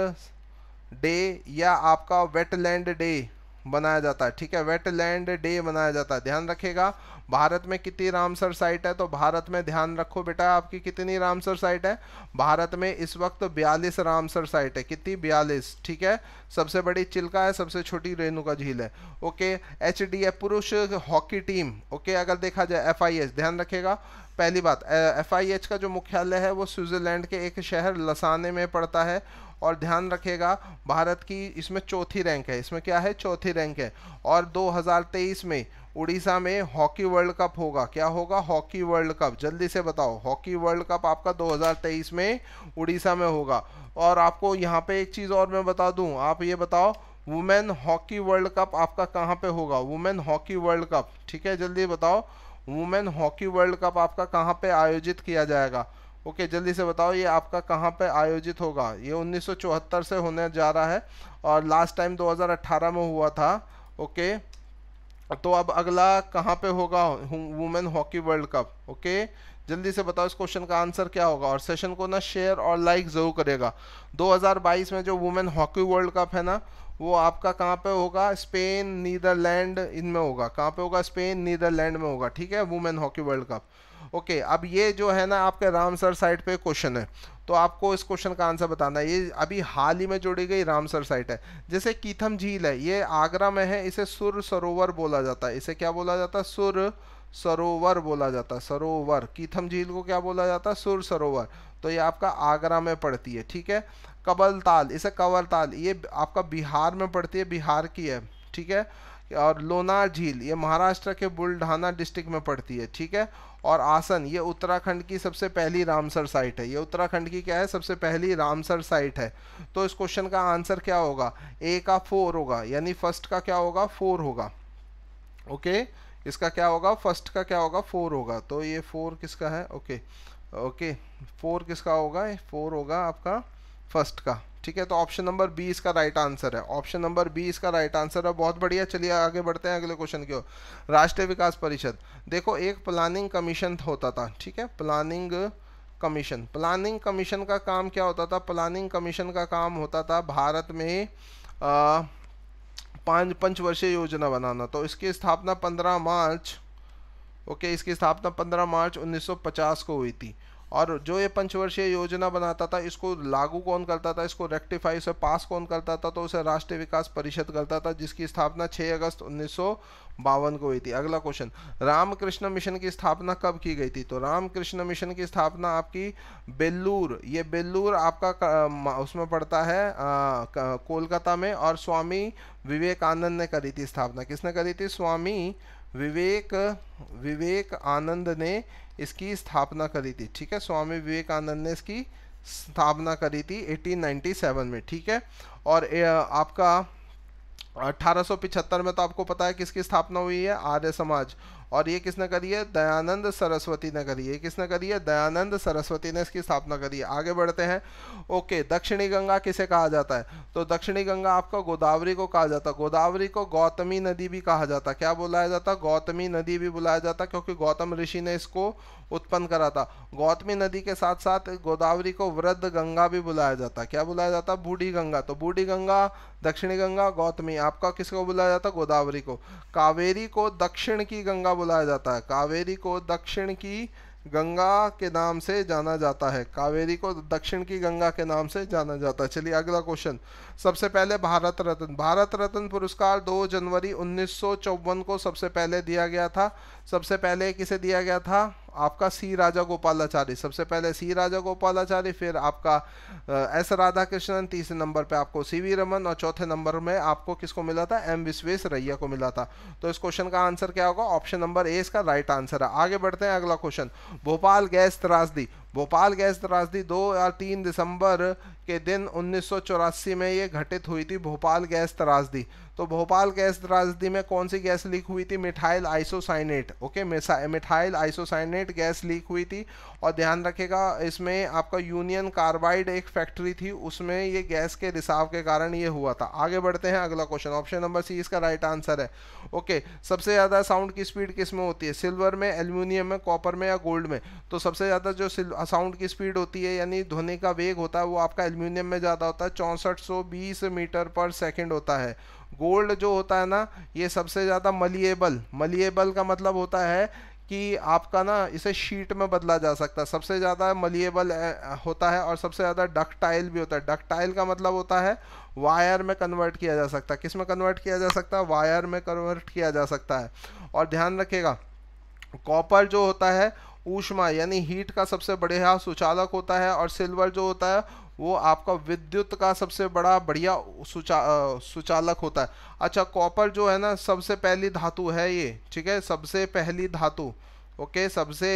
day या आपका वेटलैंड डे बनाया जाता है ठीक है वेटलैंड डे मनाया जाता है ध्यान रखेगा भारत में कितनी रामसर साइट है तो भारत में ध्यान रखो बेटा आपकी कितनी रामसर साइट है भारत में इस वक्त बयालीस रामसर साइट है कितनी बयालीस ठीक है सबसे बड़ी चिल्का है सबसे छोटी रेणुका झील है ओके एच डी एफ पुरुष हॉकी टीम ओके अगर देखा जाए एफ आई एच ध्यान रखेगा पहली बात एफ आई एच का जो मुख्यालय है वो स्विट्ज़रलैंड के एक शहर लसाने में पड़ता है और ध्यान रखेगा भारत की इसमें चौथी रैंक है इसमें क्या है चौथी रैंक है और 2023 में उड़ीसा में हॉकी वर्ल्ड कप होगा क्या होगा हॉकी वर्ल्ड कप जल्दी से बताओ हॉकी वर्ल्ड कप आपका 2023 में उड़ीसा में होगा और आपको यहाँ पे एक चीज़ और मैं बता दूँ आप ये बताओ वुमेन हॉकी वर्ल्ड कप आपका कहाँ पे होगा वुमेन हॉकी वर्ल्ड कप ठीक है जल्दी बताओ वुमेन हॉकी वर्ल्ड कप आपका कहाँ पे आयोजित किया जाएगा ओके जल्दी से बताओ ये आपका कहाँ पे आयोजित होगा ये 1974 से होने जा रहा है और लास्ट टाइम 2018 में हुआ था ओके तो अब अगला कहाँ पे होगा women hockey world cup okay जल्दी से बताओ इस क्वेश्चन का आंसर क्या होगा और सेशन को ना शेयर और लाइक ज़रूर करेगा 2022 में जो वुमेन हॉकी वर्ल्ड कप है ना वो आपका कहाँ पे होगा स्पेन नीदरलैंड इनमें होगा कहाँ पे होगा स्पेन नीदरलैंड में होगा ठीक है women hockey world cup okay अब ये जो है ना आपके रामसर साइट पे क्वेश्चन है तो आपको इस क्वेश्चन का आंसर बताना है ये अभी हाल ही में जुड़ी गई रामसर साइट है जैसे कीथम झील है ये आगरा में है इसे सुर सरोवर बोला जाता है इसे क्या बोला जाता है सुर सरोवर बोला जाता है सरोवर कीथम झील को क्या बोला जाता है सुर सरोवर तो ये आपका आगरा में पड़ती है ठीक है कबल ताल इसे कंवर ताल ये आपका बिहार में पड़ती है बिहार की है ठीक है और लोनार झील ये महाराष्ट्र के बुल्ढाना डिस्ट्रिक्ट में पड़ती है ठीक है और आसन ये उत्तराखंड की सबसे पहली रामसर साइट है ये उत्तराखंड की क्या है सबसे पहली रामसर साइट है तो इस क्वेश्चन का आंसर क्या होगा ए का फोर होगा यानी फर्स्ट का क्या होगा फोर होगा ओके इसका क्या होगा फर्स्ट का क्या होगा फोर होगा तो ये फोर किसका है ओके ओके फोर किसका होगा फोर होगा आपका फर्स्ट का ठीक है तो ऑप्शन नंबर बी इसका राइट आंसर है ऑप्शन नंबर बी इसका राइट आंसर है बहुत बढ़िया चलिए आगे बढ़ते हैं अगले क्वेश्चन की ओर राष्ट्रीय विकास परिषद देखो एक प्लानिंग कमीशन होता था ठीक है प्लानिंग कमीशन प्लानिंग कमीशन का काम क्या होता था प्लानिंग कमीशन का काम होता था भारत में आ, पांच पंचवर्षीय योजना बनाना तो इसकी स्थापना पंद्रह मार्च ओके इसकी स्थापना पंद्रह मार्च 1950 को हुई थी और जो ये पंचवर्षीय योजना बनाता था इसको लागू कौन करता था इसको रेक्टिफाई उसे पास कौन करता था तो उसे राष्ट्रीय विकास परिषद करता था जिसकी स्थापना 6 अगस्त उन्नीस बावन को हुई थी अगला क्वेश्चन रामकृष्ण मिशन की स्थापना कब की गई थी तो रामकृष्ण मिशन की स्थापना आपकी बेल्लूर ये बेल्लूर आपका उसमें पड़ता है कोलकाता में और स्वामी विवेकानंद ने करी थी स्थापना किसने करी थी स्वामी विवेक विवेक आनंद ने इसकी स्थापना करी थी ठीक है स्वामी विवेकानंद ने इसकी स्थापना करी थी 1897 में ठीक है और ए, आपका 1875 में तो आपको पता है किसकी स्थापना हुई है आर्य समाज और ये किसने करी है दयानंद सरस्वती ने करी है किसने करी है दयानंद सरस्वती ने इसकी स्थापना करी है आगे बढ़ते हैं ओके दक्षिणी गंगा किसे कहा जाता है तो दक्षिणी गंगा आपका गोदावरी को कहा जाता है गोदावरी को गौतमी नदी भी कहा जाता क्या बुलाया जाता गौतमी नदी भी बुलाया जाता क्योंकि गौतम ऋषि ने इसको उत्पन्न करा था गौतमी नदी के साथ साथ गोदावरी को वृद्ध गंगा भी बुलाया जाता क्या बुलाया जाता बूढ़ी गंगा तो बूढ़ी गंगा दक्षिणी गंगा गौतमी आपका किसको बुलाया जाता गोदावरी को कावेरी को दक्षिण की गंगा बुलाया जाता है कावेरी को दक्षिण की गंगा के नाम से जाना जाता है कावेरी को दक्षिण की गंगा के नाम से जाना जाता है चलिए अगला क्वेश्चन सबसे पहले भारत रत्न भारत रत्न पुरस्कार 2 जनवरी उन्नीस को सबसे पहले दिया गया था सबसे पहले किसे दिया गया था आपका सी राजा गोपालाचार्य सबसे पहले सी राजा गोपालाचार्य फिर आपका एस राधा कृष्णन तीसरे नंबर पे आपको सी वी रमन और चौथे नंबर में आपको किसको मिला था एम विश्वेश रैया को मिला था तो इस क्वेश्चन का आंसर क्या होगा ऑप्शन नंबर ए इसका राइट आंसर है आगे बढ़ते हैं अगला क्वेश्चन भोपाल गैस त्रासदी भोपाल गैस त्रासदी दो या तीन दिसंबर के दिन उन्नीस में ये घटित हुई थी भोपाल गैस त्रासदी तो भोपाल गैस त्रासदी में कौन सी गैस लीक हुई थी methyl isocyanate okay methyl isocyanate gas leak हुई थी और ध्यान रखेगा इसमें आपका यूनियन कार्बाइड एक फैक्ट्री थी उसमें ये गैस के रिसाव के कारण ये हुआ था आगे बढ़ते हैं अगला क्वेश्चन ऑप्शन नंबर सी इसका राइट आंसर है ओके सबसे ज़्यादा साउंड की स्पीड किस में होती है सिल्वर में एल्यूमिनियम में कॉपर में या गोल्ड में तो सबसे ज़्यादा जो साउंड की स्पीड होती है यानी ध्वनि का वेग होता है वो आपका एल्यूमिनियम में ज़्यादा होता है चौंसठ मीटर पर सेकेंड होता है गोल्ड जो होता है ना ये सबसे ज़्यादा मलिएबल मलिएबल का मतलब होता है कि आपका ना इसे शीट में बदला जा सकता है सबसे ज़्यादा मलिएबल होता है और सबसे ज़्यादा डकटाइल भी होता है डकटाइल का मतलब होता है वायर में कन्वर्ट किया जा सकता है किस में कन्वर्ट किया जा सकता है वायर में कन्वर्ट किया जा सकता है और ध्यान रखिएगा कॉपर जो होता है ऊष्मा यानी हीट का सबसे बढ़िया सुचालक होता है और सिल्वर जो होता है वो आपका विद्युत का सबसे बड़ा बढ़िया सुचा सुचालक होता है अच्छा कॉपर जो है ना सबसे पहली धातु है ये ठीक है सबसे पहली धातु ओके सबसे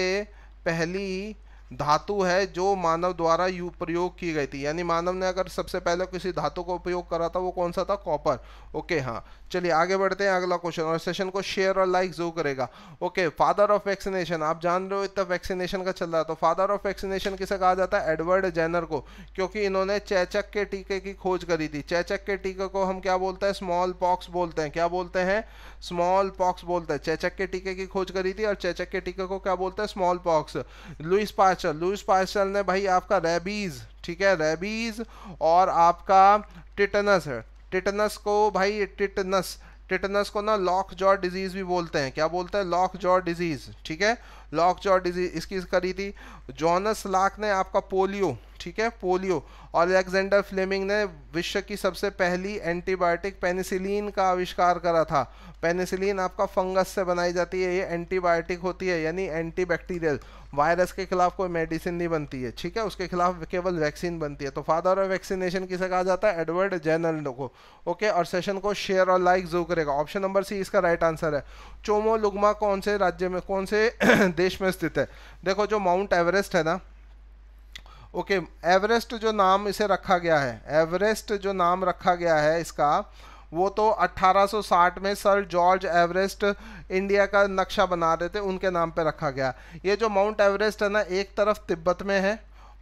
पहली धातु है जो मानव द्वारा यू प्रयोग की गई थी यानी मानव ने अगर सबसे पहले किसी धातु का उपयोग करा था वो कौन सा था कॉपर ओके हाँ चलिए आगे बढ़ते हैं अगला क्वेश्चन और सेशन को शेयर और लाइक जरूर करेगा ओके फादर ऑफ वैक्सीनेशन आप जान रहे हो इतना वैक्सीनेशन का चल रहा है तो फादर ऑफ वैक्सीनेशन किसे कहा जाता है एडवर्ड जैनर को क्योंकि इन्होंने चेचक के टीके की खोज करी थी चेचक के टीके को हम क्या बोलते हैं स्मॉल पॉक्स बोलते हैं क्या बोलते हैं स्मॉल पॉक्स बोलते हैं चेचक के टीके की खोज करी थी और चेचक के टीके को क्या बोलते हैं smallpox Louis Pasteur Louis Pasteur ने भाई आपका रेबीज ठीक है रेबीज और आपका टिटनस है टिटनस को भाई टिटनस टिटनस को ना लॉक जॉ डिजीज़ भी बोलते हैं क्या बोलते हैं लॉक जॉ डिजीज़ ठीक है लॉक जॉ डिजीज़ इसकी करी थी जॉनस लाख ने आपका पोलियो ठीक है पोलियो और अलेक्जेंडर फ्लेमिंग ने विश्व की सबसे पहली एंटीबायोटिक पेनिसिलिन का आविष्कार करा था पेनिसिलिन आपका फंगस से बनाई जाती है ये एंटीबायोटिक होती है यानी एंटीबैक्टीरियल वायरस के खिलाफ कोई मेडिसिन नहीं बनती है ठीक है उसके खिलाफ केवल वैक्सीन बनती है तो फादर ऑफ वैक्सीनेशन किसे कहा जाता है एडवर्ड जर्नल को ओके और सेशन को शेयर और लाइक जरूर करेगा ऑप्शन नंबर सी इसका राइट आंसर है चोमो लुगमा कौन से राज्य में कौन से (clears throat) देश में स्थित है देखो जो माउंट एवरेस्ट है ना ओके एवरेस्ट जो नाम इसे रखा गया है एवरेस्ट जो नाम रखा गया है इसका वो तो 1860 में सर जॉर्ज एवरेस्ट इंडिया का नक्शा बना रहे थे उनके नाम पे रखा गया ये जो माउंट एवरेस्ट है ना एक तरफ तिब्बत में है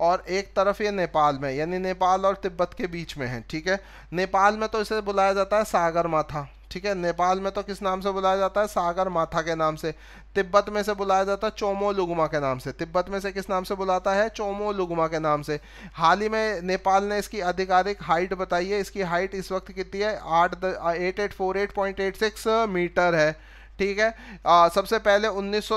और एक तरफ ये नेपाल में यानी नेपाल और तिब्बत के बीच में है ठीक है नेपाल में तो इसे बुलाया जाता है सागर माथा ठीक है नेपाल में तो किस नाम से बुलाया जाता है सागर माथा के नाम से तिब्बत में से बुलाया जाता है चोमो लुगमा के नाम से तिब्बत में से किस नाम से बुलाता है चोमो लुगमा के नाम से हाल ही में नेपाल ने इसकी आधिकारिक हाइट बताई है इसकी हाइट इस वक्त कितनी है आठ eight eight four eight point eight six metre है ठीक है आ, सबसे पहले उन्नीस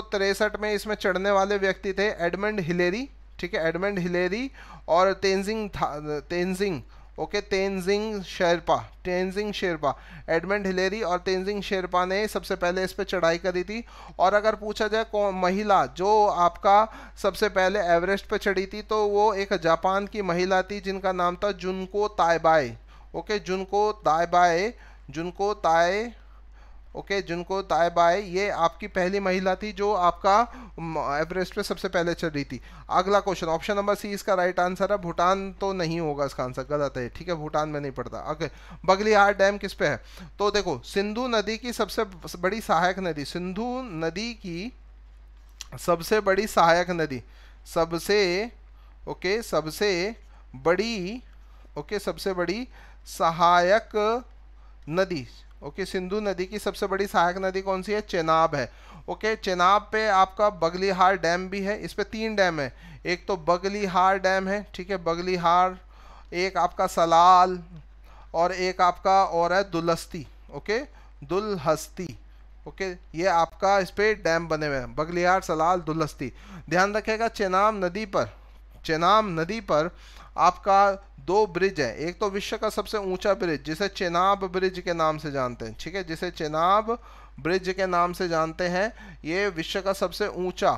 में इसमें चढ़ने वाले व्यक्ति थे एडमंड हिलेरी ठीक है एडमंड हिलेरी और तेंजिंग था Tenzing okay Tenzing Sherpa Tenzing Sherpa Edmund Hillary और तेंजिंग शेरपा ने सबसे पहले इस पर चढ़ाई करी थी और अगर पूछा जाए कौन महिला जो आपका सबसे पहले एवरेस्ट पर चढ़ी थी तो वो एक जापान की महिला थी जिनका नाम था जुनको ताइबाए ओके जुनको ताइबाए जुनको ताए ओके जिनको ताय बाय ये आपकी पहली महिला थी जो आपका एवरेस्ट पे सबसे पहले चल रही थी अगला क्वेश्चन ऑप्शन नंबर सी इसका राइट आंसर है भूटान तो नहीं होगा इसका आंसर गलत है ठीक है भूटान में नहीं पड़ता ओके बगलिहार डैम किस पे है तो देखो सिंधु नदी की सबसे बड़ी सहायक नदी सिंधु नदी की सबसे बड़ी सहायक नदी सबसे ओके सबसे बड़ी ओके सबसे बड़ी सहायक नदी ओके सिंधु नदी की सबसे बड़ी सहायक नदी कौन सी है चेनाब है ओके चेनाब पे आपका बगलीहार डैम भी है इस पर तीन डैम है एक तो बगलीहार डैम है ठीक है बगलीहार एक आपका सलाल और एक आपका और है दुलस्ती ओके दुलहस्ती ओके ये आपका इस पर डैम बने हुए हैं बगलीहार सलाल दुलस्ती ध्यान रखेगा चेनाब नदी पर चेनाब नदी पर आपका दो ब्रिज हैं एक तो विश्व का सबसे ऊंचा ब्रिज जिसे चेनाब ब्रिज के नाम से जानते हैं ठीक है जिसे चेनाब ब्रिज के नाम से जानते हैं ये विश्व का सबसे ऊंचा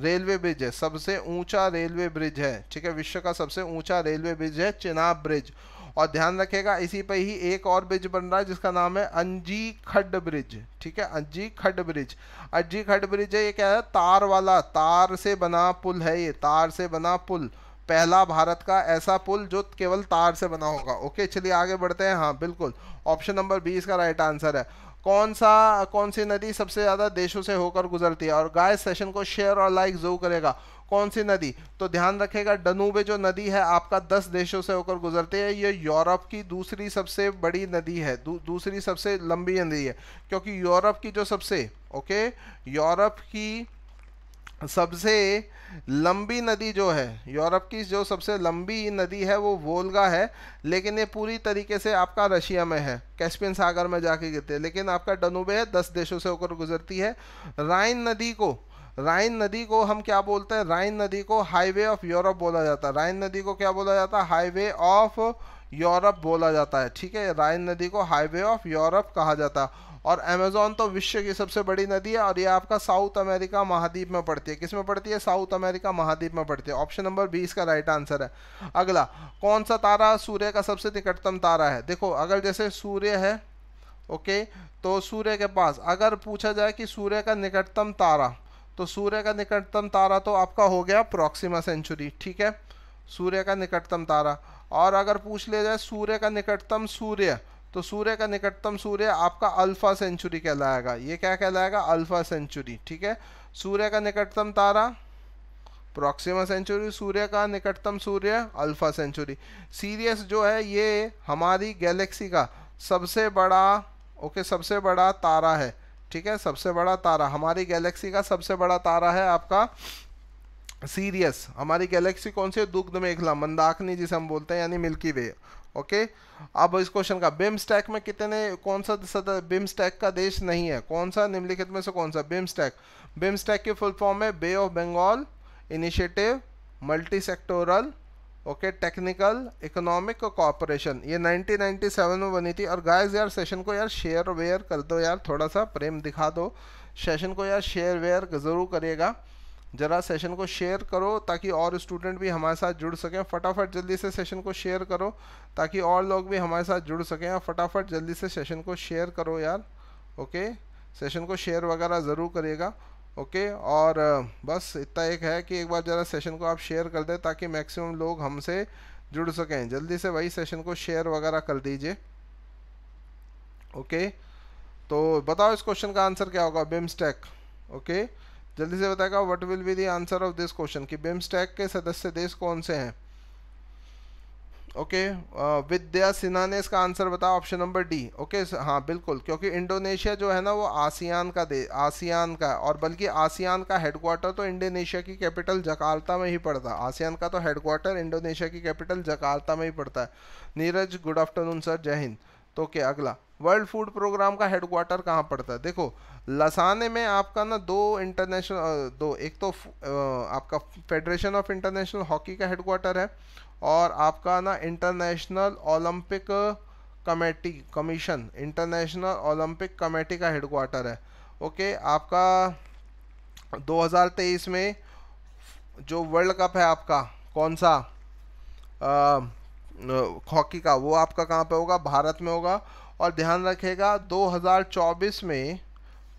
रेलवे ब्रिज है सबसे ऊंचा रेलवे ब्रिज है ठीक है विश्व का सबसे ऊंचा रेलवे ब्रिज है चेनाब ब्रिज और ध्यान रखेगा इसी पर ही एक और ब्रिज बन रहा है जिसका नाम है अंजी खड ब्रिज ठीक है अंजी खड्ड ब्रिज अंजी खड ब्रिज है ये क्या है तार वाला तार से बना पुल है ये तार से बना पुल पहला भारत का ऐसा पुल जो केवल तार से बना होगा ओके चलिए आगे बढ़ते हैं हाँ बिल्कुल ऑप्शन नंबर बी इसका राइट आंसर है कौन सा कौन सी नदी सबसे ज़्यादा देशों से होकर गुजरती है और गाय सेशन को शेयर और लाइक जरूर करेगा कौन सी नदी तो ध्यान रखेगा डनूबे जो नदी है आपका दस देशों से होकर गुजरती है ये यूरोप की दूसरी सबसे बड़ी नदी है दू, दूसरी सबसे लंबी नदी है क्योंकि यूरोप की जो सबसे ओके यूरोप की सबसे लंबी नदी जो है यूरोप की जो सबसे लंबी नदी है वो वोल्गा है लेकिन ये पूरी तरीके से आपका रशिया में है कैस्पियन सागर में जाके गिरते हैं लेकिन आपका डनूबे है दस देशों से होकर गुजरती है राइन नदी को राइन नदी को हम क्या बोलते हैं राइन नदी को हाईवे ऑफ यूरोप बोला जाता है राइन नदी को क्या बोला जाता है हाईवे ऑफ यूरोप बोला जाता है ठीक है राइन नदी को हाईवे ऑफ यूरोप कहा जाता है और अमेज़ोन तो विश्व की सबसे बड़ी नदी है और ये आपका साउथ अमेरिका महाद्वीप में पड़ती है किस में पड़ती है साउथ अमेरिका महाद्वीप में पड़ती है ऑप्शन नंबर बी इसका राइट आंसर है अगला कौन सा तारा सूर्य का सबसे निकटतम तारा है देखो अगर जैसे सूर्य है ओके तो सूर्य के पास अगर पूछा जाए कि सूर्य का निकटतम तारा तो सूर्य का निकटतम तारा तो आपका हो गया प्रॉक्सिमा सेंचुरी ठीक है सूर्य का निकटतम तारा और अगर पूछ लिया जाए सूर्य का निकटतम सूर्य तो सूर्य का निकटतम सूर्य आपका अल्फ़ा सेंचुरी कहलाएगा ये क्या कहलाएगा अल्फ़ा सेंचुरी ठीक है सूर्य का निकटतम तारा प्रॉक्सिमा सेंचुरी सूर्य का निकटतम सूर्य अल्फ़ा सेंचुरी सीरियस जो है ये हमारी गैलेक्सी का सबसे बड़ा ओके सबसे बड़ा तारा है ठीक है सबसे बड़ा तारा हमारी गैलेक्सी का सबसे बड़ा तारा है आपका सीरियस हमारी गैलेक्सी कौन सी है दुग्ध मेखला मंदाकनी जिसे हम बोलते हैं यानी मिल्की वे ओके अब इस क्वेश्चन का बिम स्टैक में कितने कौन सा सदर बिम स्टैक का देश नहीं है कौन सा निम्नलिखित में से कौन सा बिम स्टैक बिम स्टैक की फुल फॉर्म है bay of Bengal initiative multi sectoral okay technical economic और कॉपरेशन ये 1997 में बनी थी और गाइस यार सेशन को यार शेयर वेयर कर दो यार थोड़ा सा प्रेम दिखा दो सेशन को यार शेयर वेयर ज़रूर करिएगा ज़रा सेशन को शेयर करो ताकि और स्टूडेंट भी हमारे साथ जुड़ सकें फटाफट जल्दी से सेशन को शेयर करो ताकि और लोग भी हमारे साथ जुड़ सकें और फटाफट जल्दी से सेशन को शेयर करो यार ओके सेशन को शेयर वगैरह ज़रूर करिएगा ओके और बस इतना एक है कि एक बार ज़रा सेशन को आप शेयर कर दें ताकि मैक्सिमम लोग हमसे जुड़ सकें जल्दी से वही सेशन को शेयर वगैरह कर दीजिए ओके तो बताओ इस क्वेश्चन का आंसर क्या होगा बिम्स्टेक ओके जल्दी से बताएगा what will be the answer of this question कि बिम्स्टैक के सदस्य देश कौन से हैं ओके uh, विद्या सिन्हा ने इसका आंसर बताया ऑप्शन नंबर डी ओके हाँ बिल्कुल क्योंकि इंडोनेशिया जो है ना वो आसियान का दे आसियान का और बल्कि आसियान का हेडक्वार्टर तो इंडोनेशिया की कैपिटल जकार्ता में ही पड़ता है आसियान का तो हेडक्वार्टर इंडोनेशिया की कैपिटल जकार्ता में ही पड़ता है नीरज गुड आफ्टरनून सर जय हिंद तो ओके अगला वर्ल्ड फूड प्रोग्राम का हेडक्वार्टर कहाँ पड़ता है देखो लसाने में आपका ना दो इंटरनेशनल दो एक तो आपका फेडरेशन ऑफ इंटरनेशनल हॉकी का हेडक्वार्टर है और आपका ना international Olympic committee commission international Olympic committee का हेडक्वार्टर है ओके आपका 2023 में जो वर्ल्ड कप है आपका कौन सा हॉकी का वो आपका कहाँ पे होगा भारत में होगा और ध्यान रखेगा 2024 में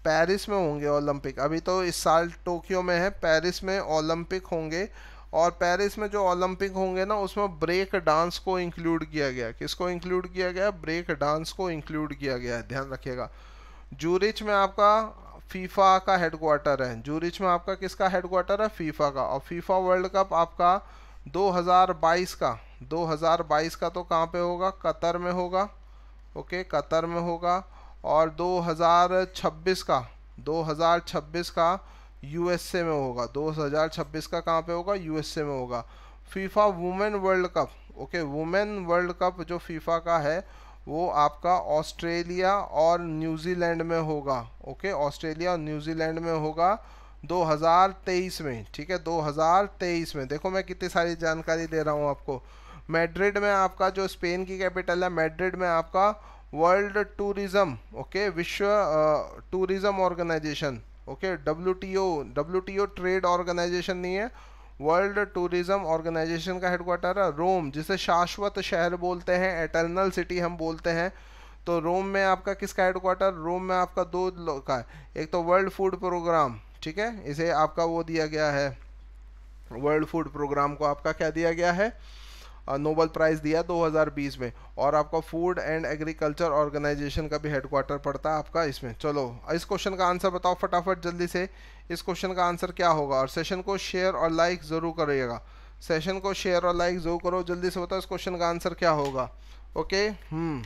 पेरिस में होंगे ओलंपिक अभी तो इस साल टोक्यो में है पेरिस में ओलंपिक होंगे और पेरिस में जो ओलंपिक होंगे ना उसमें ब्रेक डांस को इंक्लूड किया गया किसको इंक्लूड किया गया ब्रेक डांस को इंक्लूड किया गया है ध्यान रखिएगा जूरिच में आपका फीफा का हेडक्वार्टर है जूरिच में आपका किसका हेडक्वार्टर है फीफा का और फीफा वर्ल्ड कप आपका 2022 का 2022 का तो कहाँ पे होगा कतर में होगा ओके कतर में होगा और 2026 का 2026 का यूएसए में होगा 2026 का कहाँ पे होगा यूएसए में होगा FIFA women world cup okay women world cup जो फीफा का है वो आपका ऑस्ट्रेलिया और न्यूजीलैंड में होगा ओके ऑस्ट्रेलिया और न्यूजीलैंड में होगा 2023 में ठीक है 2023 में देखो मैं कितनी सारी जानकारी दे रहा हूँ आपको मैड्रिड में आपका जो स्पेन की कैपिटल है मैड्रिड में आपका वर्ल्ड टूरिज्म ओके विश्व tourism organisation okay W T O W T O trade organisation नहीं है वर्ल्ड टूरिज्म ऑर्गेनाइजेशन का हेडक्वार्टर है रोम जिसे शाश्वत शहर बोलते हैं एटर्नल सिटी हम बोलते हैं तो रोम में आपका किसका हेडक्वार्टर रोम में आपका दो का है एक तो वर्ल्ड फूड प्रोग्राम ठीक है इसे आपका वो दिया गया है वर्ल्ड फूड प्रोग्राम को आपका क्या दिया गया है नोबल प्राइज़ दिया 2020 में और आपका फूड एंड एग्रीकल्चर ऑर्गेनाइजेशन का भी हेडक्वार्टर पड़ता है आपका इसमें चलो इस क्वेश्चन का आंसर बताओ फटाफट जल्दी से इस क्वेश्चन का आंसर क्या होगा और सेशन को शेयर और लाइक ज़रूर करिएगा सेशन को शेयर और लाइक ज़रूर करो जल्दी से बताओ इस क्वेश्चन का आंसर क्या होगा ओके हम्म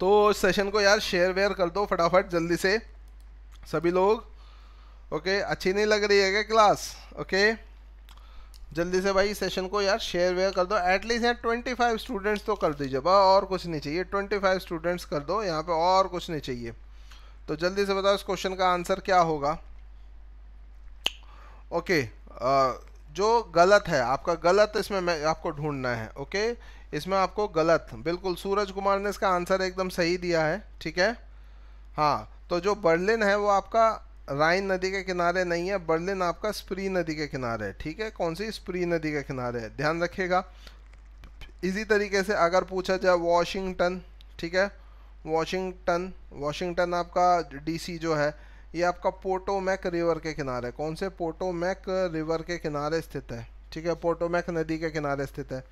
तो सेशन को यार शेयर वेयर कर दो फटाफट जल्दी से सभी लोग ओके okay, अच्छी नहीं लग रही है क्या क्लास ओके जल्दी से भाई सेशन को यार शेयर वेयर कर दो एटलीस्ट यार ट्वेंटी फाइव स्टूडेंट्स तो कर दीजिए भाई और कुछ नहीं चाहिए ट्वेंटी फाइव स्टूडेंट्स कर दो यहाँ पे और कुछ नहीं चाहिए तो जल्दी से बताओ इस क्वेश्चन का आंसर क्या होगा ओके okay, जो गलत है आपका गलत इसमें मैं आपको ढूंढना है ओके इसमें आपको गलत बिल्कुल सूरज कुमार ने इसका आंसर एकदम सही दिया है ठीक है हाँ तो जो बर्लिन है वो आपका राइन नदी के किनारे नहीं है बर्लिन आपका स्प्री नदी के किनारे है ठीक है कौन सी स्प्री नदी के किनारे है ध्यान रखिएगा इसी तरीके से अगर पूछा जाए वॉशिंगटन ठीक है वॉशिंगटन वॉशिंगटन आपका डीसी जो है ये आपका पोटोमैक रिवर के किनारे कौन से पोटोमैक रिवर के किनारे स्थित है ठीक है पोटोमैक नदी के किनारे स्थित है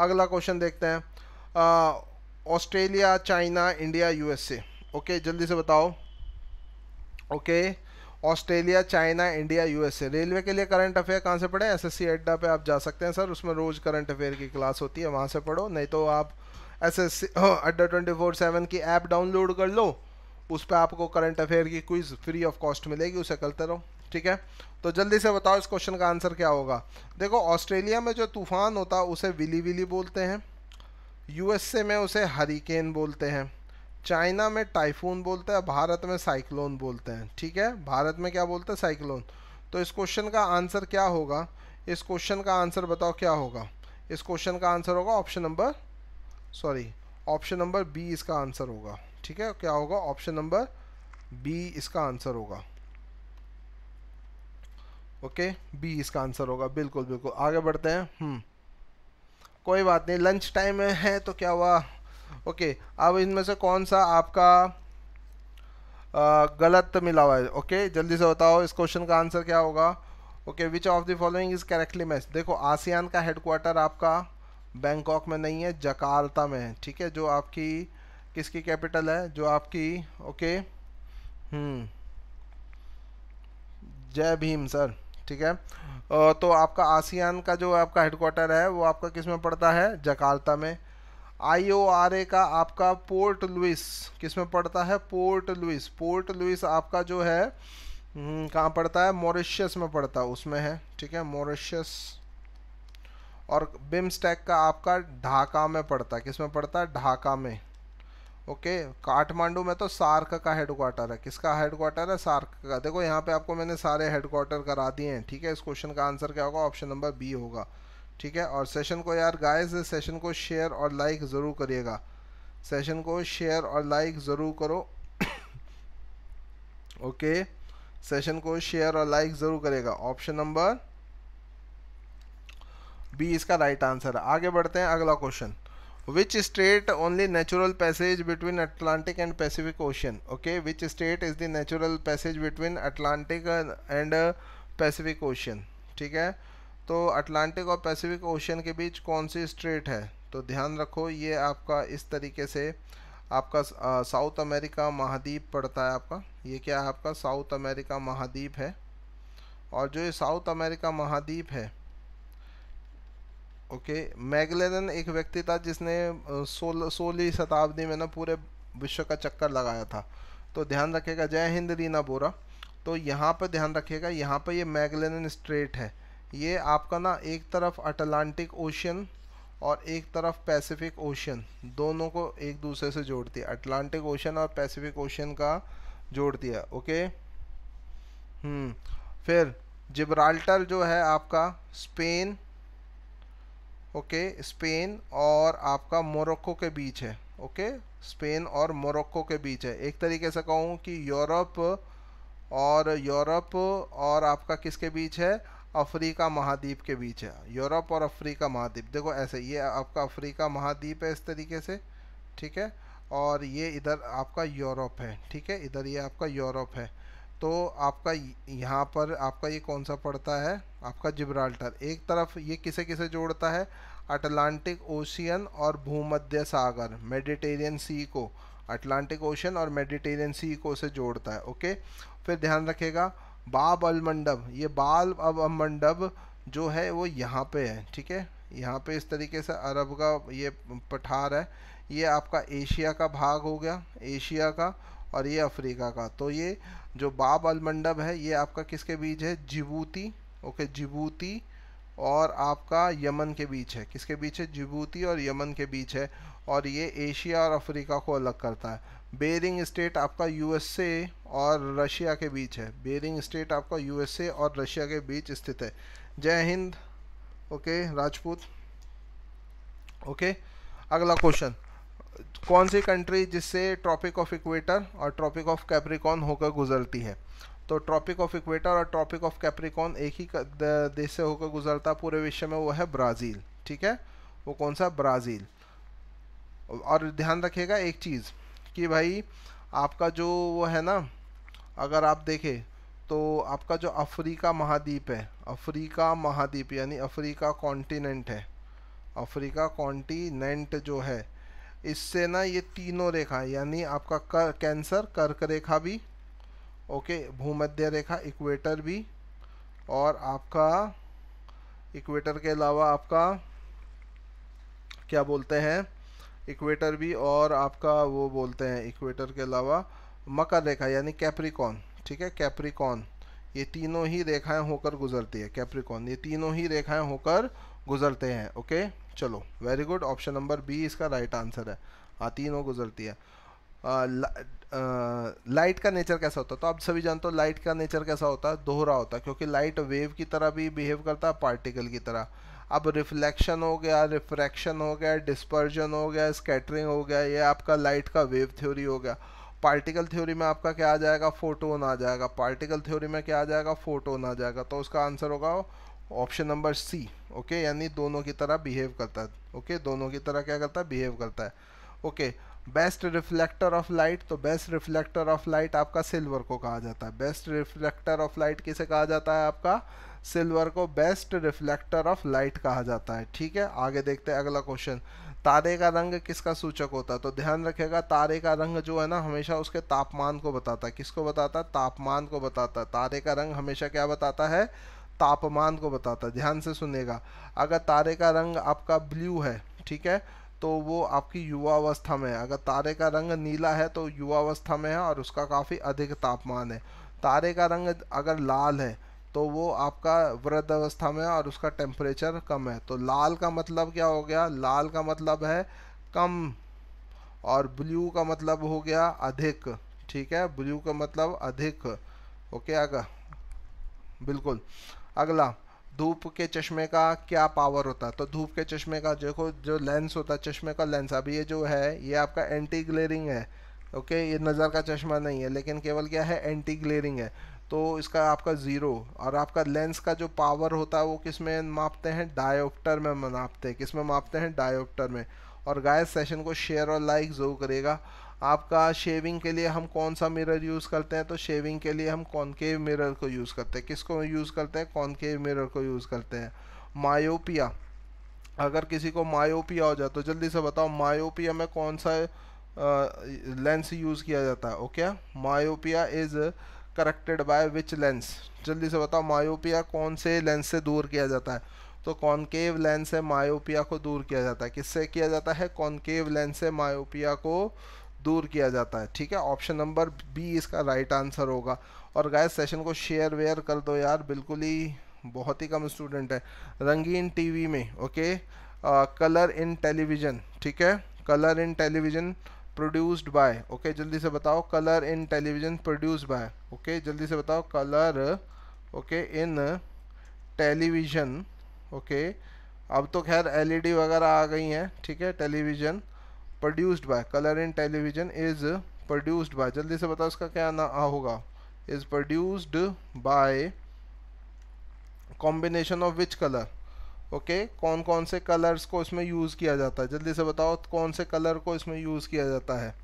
अगला क्वेश्चन देखते हैं Australia China India USA okay जल्दी से बताओ okay Australia China India USA railway के लिए करंट अफेयर कहाँ से पढ़े एस सी अड्डा पे आप जा सकते हैं सर उसमें रोज़ करंट अफेयर की क्लास होती है वहाँ से पढ़ो नहीं तो आप S S C Adda twenty four seven की ऐप डाउनलोड कर लो उस पर आपको करंट अफेयर की क्विज़ फ्री ऑफ कॉस्ट मिलेगी उसे करते रहो ठीक है तो जल्दी से बताओ इस क्वेश्चन का आंसर क्या होगा देखो ऑस्ट्रेलिया में जो तूफ़ान होता है उसे विली विली बोलते हैं यूएसए में उसे हरिकेन बोलते हैं चाइना में टाइफून बोलते हैं भारत में साइक्लोन बोलते हैं ठीक है भारत में क्या बोलते हैं साइक्लोन तो इस क्वेश्चन का आंसर क्या होगा इस क्वेश्चन का आंसर बताओ क्या होगा इस क्वेश्चन का आंसर होगा option number sorry option number B इसका आंसर होगा ठीक है क्या होगा ऑप्शन नंबर बी इसका आंसर होगा ओके बी इसका आंसर होगा बिल्कुल बिल्कुल आगे बढ़ते हैं हम्म। कोई बात नहीं लंच टाइम है तो क्या हुआ ओके अब इनमें से कौन सा आपका आ, गलत मिला हुआ है ओके जल्दी से बताओ इस क्वेश्चन का आंसर क्या होगा okay which of the following is correctly match देखो आसियान का हेडक्वार्टर आपका बैंकॉक में नहीं है जकार्ता में है ठीक है जो आपकी किसकी कैपिटल है जो आपकी ओके हम्म, जय भीम सर ठीक है तो आपका आसियान का जो आपका हेडक्वार्टर है वो आपका किस में पड़ता है जकार्ता में आई ओ आर ए का आपका पोर्ट लुइस किस में पड़ता है पोर्ट लुइस पोर्ट लुइस आपका जो है हम्म, कहाँ पड़ता है मॉरिशियस में पड़ता है उसमें है ठीक है मॉरिशियस और बिम्स्टैक का आपका ढाका में पड़ता है किस में पड़ता है ढाका में ओके काठमांडू में तो सार्क का हेडक्वार्टर है किसका हेडक्वार्टर है सार्क का देखो यहाँ पे आपको मैंने सारे हेडक्वार्टर करा दिए हैं ठीक है इस क्वेश्चन का आंसर क्या होगा ऑप्शन नंबर बी होगा ठीक है और सेशन को यार गाइस सेशन को शेयर और लाइक ज़रूर करिएगा सेशन को शेयर और लाइक ज़रूर करो ओके (coughs) सेशन को शेयर और लाइक ज़रूर करेगा ऑप्शन नंबर बी इसका राइट आंसर है आगे बढ़ते हैं अगला question which strait only natural passage between Atlantic and Pacific ocean okay which strait is the natural passage between Atlantic and Pacific ocean ठीक है तो अटलांटिक और पैसिफिक ओशन के बीच कौन सी स्ट्रेट है तो ध्यान रखो ये आपका इस तरीके से आपका साउथ अमेरिका महाद्वीप पड़ता है आपका ये क्या है आपका साउथ अमेरिका महाद्वीप है और जो ये साउथ अमेरिका महाद्वीप है ओके मैगलेन एक व्यक्ति था जिसने सोल सोलह शताब्दी में ना पूरे विश्व का चक्कर लगाया था तो ध्यान रखेगा जय हिंद रीना बोरा तो यहाँ पर ध्यान रखिएगा यहाँ पर ये मैगलेन स्ट्रेट है ये आपका ना एक तरफ अटलांटिक ओशन और एक तरफ पैसिफिक ओशन दोनों को एक दूसरे से जोड़ती है अटलांटिक ओशन और पैसिफिक ओशन का जोड़ती है ओके हम्म फिर जिब्राल्टर जो है आपका स्पेन ओके स्पेन और आपका मोरक्को के बीच है ओके स्पेन और मोरक्को के बीच है एक तरीके से कहूँ कि यूरोप और यूरोप और आपका किसके बीच है अफ्रीका महाद्वीप के बीच है यूरोप और अफ्रीका महाद्वीप देखो ऐसे ये आपका अफ्रीका महाद्वीप है इस तरीके से ठीक है और ये इधर आपका यूरोप है ठीक है इधर ये आपका यूरोप है तो आपका यहाँ पर आपका ये कौन सा पड़ता है आपका जिब्राल्टर एक तरफ ये किसे किसे जोड़ता है अटलांटिक ओशियन और भूमध्य सागर मेडिटेरियन सी को अटलांटिक ओशन और मेडिटेरियन सी को से जोड़ता है ओके फिर ध्यान रखेगा बाब अल मंडप ये बाल अब मंडप जो है वो यहाँ पे है ठीक है यहाँ पे इस तरीके से अरब का ये पठार है ये आपका एशिया का भाग हो गया एशिया का और ये अफ्रीका का तो ये जो बाब अल मंडप है ये आपका किसके बीच है जिबूती ओके जिबूती और आपका यमन के बीच है किसके बीच है जिबूती और यमन के बीच है और ये एशिया और अफ्रीका को अलग करता है बेरिंग स्टेट आपका यूएसए और रशिया के बीच है बेरिंग स्टेट आपका यूएसए और रशिया के बीच स्थित है जय हिंद ओके राजपूत ओके अगला क्वेश्चन कौन सी कंट्री जिससे ट्रॉपिक ऑफ इक्वेटर और ट्रॉपिक ऑफ कैप्रिकॉन होकर गुजरती है तो ट्रॉपिक ऑफ इक्वेटर और ट्रॉपिक ऑफ कैप्रिकॉन एक ही देश से होकर गुजरता पूरे विश्व में वो है ब्राज़ील ठीक है वो कौन सा ब्राज़ील और ध्यान रखिएगा एक चीज़ कि भाई आपका जो वो है ना अगर आप देखें तो आपका जो अफ्रीका महाद्वीप है अफ्रीका महाद्वीप यानी अफ्रीका कॉन्टिनेंट है अफ्रीका कॉन्टिनेंट जो है इससे ना ये तीनों रेखा यानी आपका कर, कैंसर कर्क रेखा भी ओके भूमध्य रेखा इक्वेटर भी और आपका इक्वेटर के अलावा आपका क्या बोलते हैं इक्वेटर भी और आपका वो बोलते हैं इक्वेटर के अलावा मकर रेखा यानी कैप्रिकॉन ठीक है कैप्रिकॉन ये तीनों ही रेखाएं होकर गुजरती है कैप्रिकॉन ये तीनों ही रेखाएं होकर गुजरते हैं ओके चलो very good option number B इसका राइट आंसर है हाँ तीनों गुजरती है लाइट का नेचर कैसा होता है तो आप सभी जानते हो लाइट का नेचर कैसा होता है दोहरा होता है क्योंकि लाइट वेव की तरह भी बिहेव करता है पार्टिकल की तरह अब रिफ्लेक्शन हो गया रिफ्रैक्शन हो गया डिस्पर्जन हो गया स्कैटरिंग हो गया ये आपका लाइट का वेव थ्योरी हो गया पार्टिकल थ्योरी में आपका क्या आ जाएगा फोटोन आ जाएगा पार्टिकल थ्योरी में क्या आ जाएगा फोटोन आ जाएगा तो उसका आंसर होगा ऑप्शन नंबर सी ओके यानी दोनों की तरह बिहेव करता है ओके दोनों की तरह क्या करता है बिहेव करता है okay best reflector of light तो बेस्ट रिफ्लेक्टर ऑफ लाइट आपका सिल्वर को कहा जाता है बेस्ट रिफ्लेक्टर ऑफ लाइट किसे कहा जाता है आपका सिल्वर को बेस्ट रिफ्लेक्टर ऑफ लाइट कहा जाता है ठीक है आगे देखते हैं अगला क्वेश्चन तारे का रंग किसका सूचक होता है तो ध्यान रखेगा तारे का रंग जो है ना हमेशा उसके तापमान को बताता है किसको बताता है तापमान को बताता है तारे का रंग हमेशा क्या बताता है तापमान को बताता है ध्यान से सुनेगा अगर तारे का रंग आपका ब्लू है ठीक है तो वो आपकी युवावस्था में है अगर तारे का रंग नीला है तो युवावस्था में है और उसका काफ़ी अधिक तापमान है तारे का रंग अगर लाल है तो वो आपका वृद्ध अवस्था में है और उसका टेम्परेचर कम है तो लाल का मतलब क्या हो गया लाल का मतलब है कम और ब्लू का मतलब हो गया अधिक ठीक है ब्लू का मतलब अधिक ओके आगा बिल्कुल अगला धूप के चश्मे का क्या पावर होता तो धूप के चश्मे का देखो जो लेंस होता है चश्मे का लेंस अभी ये जो है ये आपका एंटी ग्लेयरिंग है ओके ये नज़र का चश्मा नहीं है लेकिन केवल क्या है एंटी ग्लेयरिंग है तो इसका आपका ज़ीरो और आपका लेंस का जो पावर होता है वो किस में मापते हैं डायोप्टर में मापते हैं किस में मापते हैं डायोप्टर में और गाय सेशन को शेयर और लाइक ज़रूर करेगा आपका शेविंग के लिए हम कौन सा मिरर यूज़ करते हैं तो शेविंग के लिए हम कॉनकेव मिरर को यूज़ करते हैं किसको यूज़ करते हैं कॉनकेव मिरर को यूज़ करते हैं मायोपिया अगर किसी को मायोपिया हो जाए तो जल्दी से बताओ मायोपिया में कौन सा लेंस यूज़ किया जाता है okay myopia is corrected by which lens जल्दी से बताओ मायोपिया कौन से लेंस से दूर किया जाता है तो कॉनकेव लेंस से मायोपिया को दूर किया जाता है किससे किया जाता है कॉनकेव लेंस से मायोपिया को दूर किया जाता है ठीक है ऑप्शन नंबर बी इसका राइट आंसर होगा और गाय सेशन को शेयर वेयर कर दो यार बिल्कुल ही बहुत ही कम स्टूडेंट है रंगीन टीवी में ओके कलर इन टेलीविज़न ठीक है colour in television produced by okay जल्दी से बताओ colour in television produced by okay जल्दी से बताओ colour okay in television okay अब तो खैर एलईडी e वगैरह आ गई हैं ठीक है television produced by colour in television is produced by जल्दी से बताओ इसका क्या ना होगा is produced by combination of which colour okay कौन कौन से कलर्स को इसमें यूज़ किया जाता है जल्दी से बताओ कौन से कलर को इसमें यूज़ किया जाता है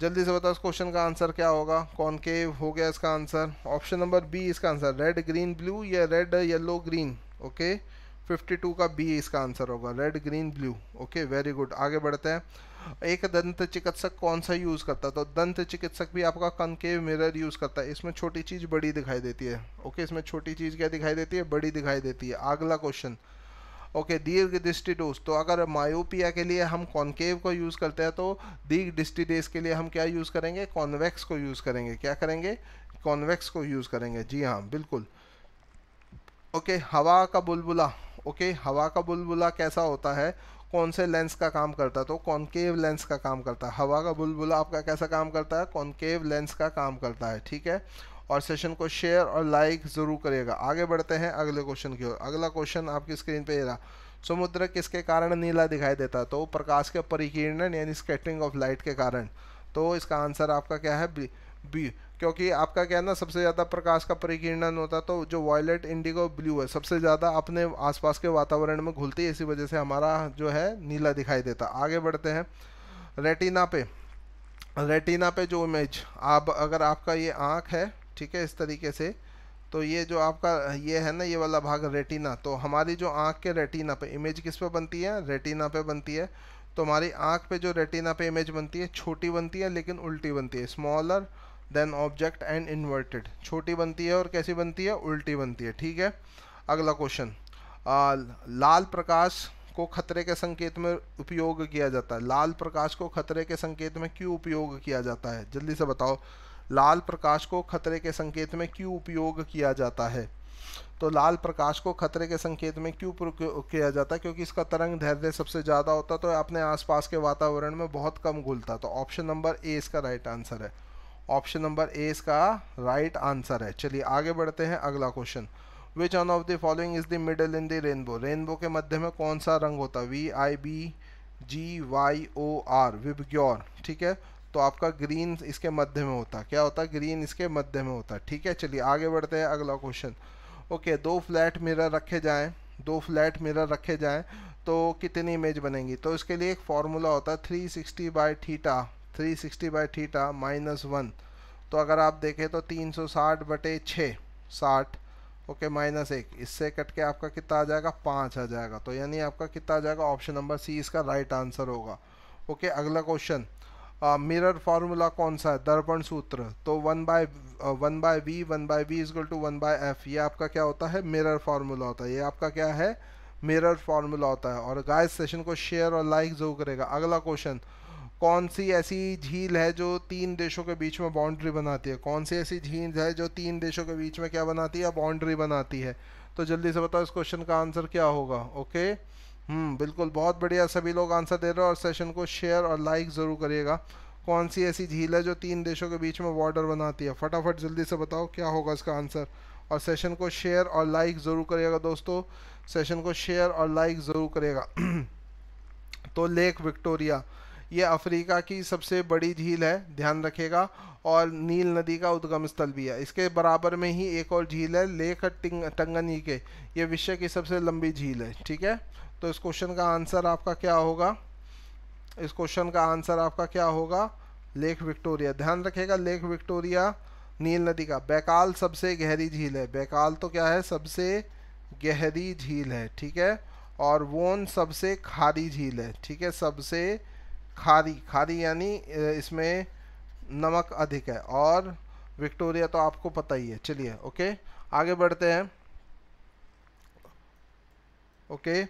जल्दी से बताओ इस क्वेश्चन का आंसर क्या होगा कौन के हो गया इसका आंसर ऑप्शन नंबर बी इसका आंसर रेड ग्रीन ब्लू या red yellow green okay okay? 52 का बी इसका आंसर होगा red green blue okay very good आगे बढ़ते हैं एक दंत चिकित्सक कौन सा यूज़ करता है तो दंत चिकित्सक भी आपका कनकेव मिरर यूज़ करता है इसमें छोटी चीज़ बड़ी दिखाई देती है ओके इसमें छोटी चीज़ क्या दिखाई देती है बड़ी दिखाई देती है अगला क्वेश्चन ओके दीर्घ दृष्टि डोज तो अगर मायोपिया के लिए हम कॉन्केव को यूज़ करते हैं तो दीर्घ दृष्टि डेज के लिए हम क्या यूज़ करेंगे कॉन्वेक्स को यूज़ करेंगे क्या करेंगे कॉन्वेक्स को यूज़ करेंगे जी हाँ बिल्कुल ओके हवा का बुलबुला ओके हवा का बुलबुला कैसा होता है कौन से लेंस का काम करता है तो कॉन्केव लेंस का काम करता है हवा का बुलबुला आपका कैसा काम करता है कॉन्केव लेंस का काम करता है ठीक है और सेशन को शेयर और लाइक ज़रूर करिएगा आगे बढ़ते हैं अगले क्वेश्चन की ओर अगला क्वेश्चन आपकी स्क्रीन पे रहा समुद्र किसके कारण नीला दिखाई देता है तो प्रकाश के परिकीर्णन यानी स्केटरिंग ऑफ लाइट के कारण तो इसका आंसर आपका क्या है बी बी क्योंकि आपका क्या है ना सबसे ज़्यादा प्रकाश का परिकीर्णन होता तो जो वॉयलेट इंडिगो ब्लू है सबसे ज़्यादा अपने आसपास के वातावरण में घुलती है इसी वजह से हमारा जो है नीला दिखाई देता आगे बढ़ते हैं रेटिना पे रेटिना पे जो इमेज आप अगर आपका ये आँख है ठीक है इस तरीके से तो ये जो आपका ये है ना ये वाला भाग रेटिना तो हमारी जो आँख के रेटिना पे इमेज किस पे बनती है रेटिना पे बनती है तो हमारी आँख पे जो रेटिना पे इमेज बनती है छोटी बनती है लेकिन उल्टी बनती है smaller than object and inverted छोटी बनती है और कैसी बनती है उल्टी बनती है ठीक है अगला क्वेश्चन लाल प्रकाश को खतरे के संकेत में उपयोग किया जाता है लाल प्रकाश को खतरे के संकेत में क्यों उपयोग किया जाता है जल्दी से बताओ लाल प्रकाश को खतरे के संकेत में क्यों उपयोग किया जाता है तो लाल प्रकाश को खतरे के संकेत में क्यों किया जाता है क्योंकि इसका तरंग धैर्य सबसे ज़्यादा होता तो अपने आसपास के वातावरण में बहुत कम घुलता तो ऑप्शन नंबर ए इसका राइट आंसर है ऑप्शन नंबर ए इसका राइट आंसर है चलिए आगे बढ़ते हैं अगला question which one of the following is the middle in the rainbow rainbow के मध्य में कौन सा रंग होता है V I B G Y O R VIBGYOR ठीक है तो आपका ग्रीन इसके मध्य में होता क्या होता ग्रीन इसके मध्य में होता ठीक है चलिए आगे बढ़ते हैं अगला क्वेश्चन ओके दो फ्लैट मिरर रखे जाएँ दो फ्लैट मिरर रखे जाएँ तो कितनी इमेज बनेंगी तो इसके लिए एक फार्मूला होता है three sixty by theta 360 sixty by theta minus one तो अगर आप देखें तो 360 बटे छः साठ ओके माइनस एक इससे कट के आपका कितना आ जाएगा पाँच आ जाएगा तो यानी आपका कितना आ जाएगा ऑप्शन नंबर सी इसका राइट आंसर होगा ओके अगला क्वेश्चन मिरर फार्मूला कौन सा है दर्पण सूत्र तो one by one by V one by V is equal to one by F ये आपका क्या होता है मिरर फार्मूला होता है ये आपका क्या है मिरर फार्मूला होता है और गाइस सेशन को शेयर और लाइक जरूर करेगा अगला क्वेश्चन कौन सी ऐसी झील है जो तीन देशों के बीच में बाउंड्री बनाती है कौन सी ऐसी झील है जो तीन देशों के बीच में क्या बनाती है बाउंड्री बनाती है तो जल्दी से बताओ इस क्वेश्चन का आंसर क्या होगा ओके हम्म बिल्कुल बहुत बढ़िया सभी लोग आंसर दे रहे हो और सेशन को शेयर और लाइक ज़रूर करिएगा कौन सी ऐसी झील है जो तीन देशों के बीच में बॉर्डर बनाती है फटाफट जल्दी से बताओ क्या होगा इसका आंसर और सेशन को शेयर और लाइक ज़रूर करिएगा दोस्तों सेशन को शेयर और लाइक ज़रूर करिएगा (clears throat) तो लेक विक्टोरिया ये अफ्रीका की सबसे बड़ी झील है ध्यान रखेगा और नील नदी का उद्गम स्थल भी है इसके बराबर में ही एक और झील है लेख टंगनी के ये विश्व की सबसे लंबी झील है ठीक है तो इस क्वेश्चन का आंसर आपका क्या होगा इस क्वेश्चन का आंसर आपका क्या होगा लेक विक्टोरिया ध्यान रखेगा लेक विक्टोरिया नील नदी का बैकाल सबसे गहरी झील है बैकाल तो क्या है सबसे गहरी झील है ठीक है और वोन सबसे खारी झील है ठीक है सबसे खारी खारी यानी इसमें नमक अधिक है और विक्टोरिया तो आपको पता ही है चलिए ओके आगे बढ़ते हैं ओके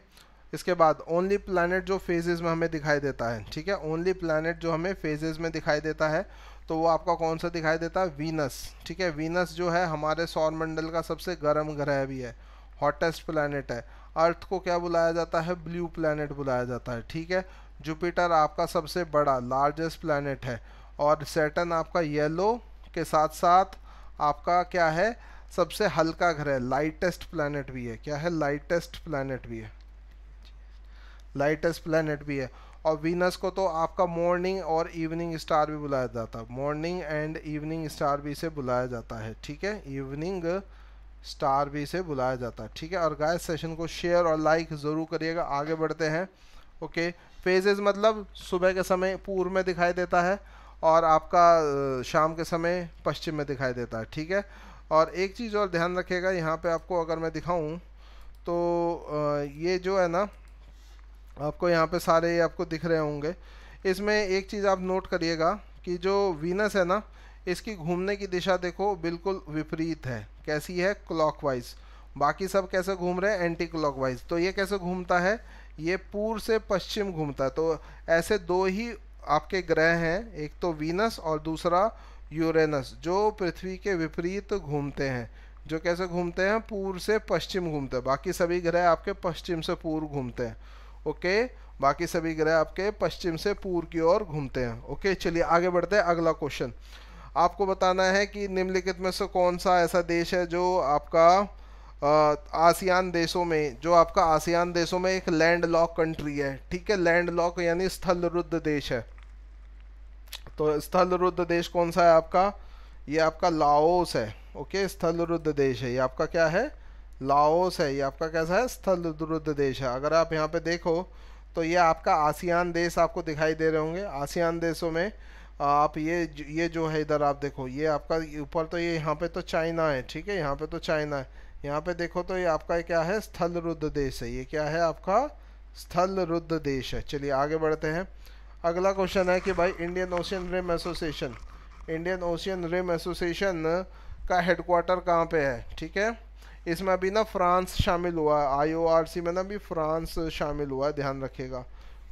इसके बाद ओनली प्लानट जो फेजेस में हमें दिखाई देता है ठीक है ओनली प्लानट जो हमें फेजेज में दिखाई देता है तो वो आपका कौन सा दिखाई देता है वीनस ठीक है वीनस जो है हमारे सौरमंडल का सबसे गर्म ग्रह भी है हॉटेस्ट प्लानट है अर्थ को क्या बुलाया जाता है ब्लू प्लानट बुलाया जाता है ठीक है जुपिटर आपका सबसे बड़ा लार्जेस्ट प्लानट है और सेटन आपका येलो के साथ साथ आपका क्या है सबसे हल्का घर है लाइटेस्ट प्लानट भी है क्या है लाइटेस्ट प्लानट भी है लाइटेस्ट प्लानट भी है और वीनस को तो आपका मॉर्निंग और इवनिंग स्टार भी बुलाया जाता है मॉर्निंग एंड इवनिंग स्टार भी इसे बुलाया जाता है ठीक है इवनिंग स्टार भी इसे बुलाया जाता है ठीक है और गाय सेशन को शेयर और लाइक ज़रूर करिएगा आगे बढ़ते हैं ओके okay. फेजेस मतलब सुबह के समय पूर्व में दिखाई देता है और आपका शाम के समय पश्चिम में दिखाई देता है ठीक है और एक चीज़ और ध्यान रखिएगा यहाँ पे आपको अगर मैं दिखाऊँ तो ये जो है ना आपको यहाँ पे सारे आपको दिख रहे होंगे इसमें एक चीज़ आप नोट करिएगा कि जो वीनस है ना इसकी घूमने की दिशा देखो बिल्कुल विपरीत है कैसी है क्लॉकवाइज बाकी सब कैसे घूम रहे हैं एंटी क्लॉकवाइज तो ये कैसे घूमता है ये पूर्व से पश्चिम घूमता है तो ऐसे दो ही आपके ग्रह हैं एक तो वीनस और दूसरा यूरेनस जो पृथ्वी के विपरीत घूमते हैं जो कैसे घूमते हैं पूर्व से पश्चिम घूमते हैं बाकी सभी ग्रह आपके पश्चिम से पूर्व घूमते हैं ओके बाकी सभी ग्रह आपके पश्चिम से पूर्व की ओर घूमते हैं ओके चलिए आगे बढ़ते हैं अगला क्वेश्चन आपको बताना है कि निम्नलिखित में से कौन सा ऐसा देश है जो आपका आसियान देशों में जो आपका आसियान देशों में एक लैंड लॉक कंट्री है ठीक है लैंड लॉक यानी स्थल रुद्ध देश है तो स्थल रुद्ध देश कौन सा है आपका ये आपका लाओस है ओके स्थल रुद्ध देश है ये आपका क्या है लाओस है ये आपका कैसा है स्थल रुद्ध देश है अगर आप यहाँ पे देखो तो ये आपका आसियान देश आपको दिखाई दे रहे होंगे आसियान देशों में आप ये ये जो है इधर आप देखो ये आपका ऊपर तो ये यहाँ पे तो चाइना है ठीक है यहाँ पे तो चाइना है यहाँ पे देखो तो ये आपका क्या है स्थल रुद्र देश है ये क्या है आपका स्थल रुद्र देश है चलिए आगे बढ़ते हैं अगला क्वेश्चन है कि भाई Indian Ocean Rim Association Indian Ocean Rim Association का हेडक्वार्टर कहाँ पे है ठीक है इसमें अभी ना फ्रांस शामिल हुआ है आईओआरसी में ना भी फ्रांस शामिल हुआ है ध्यान रखिएगा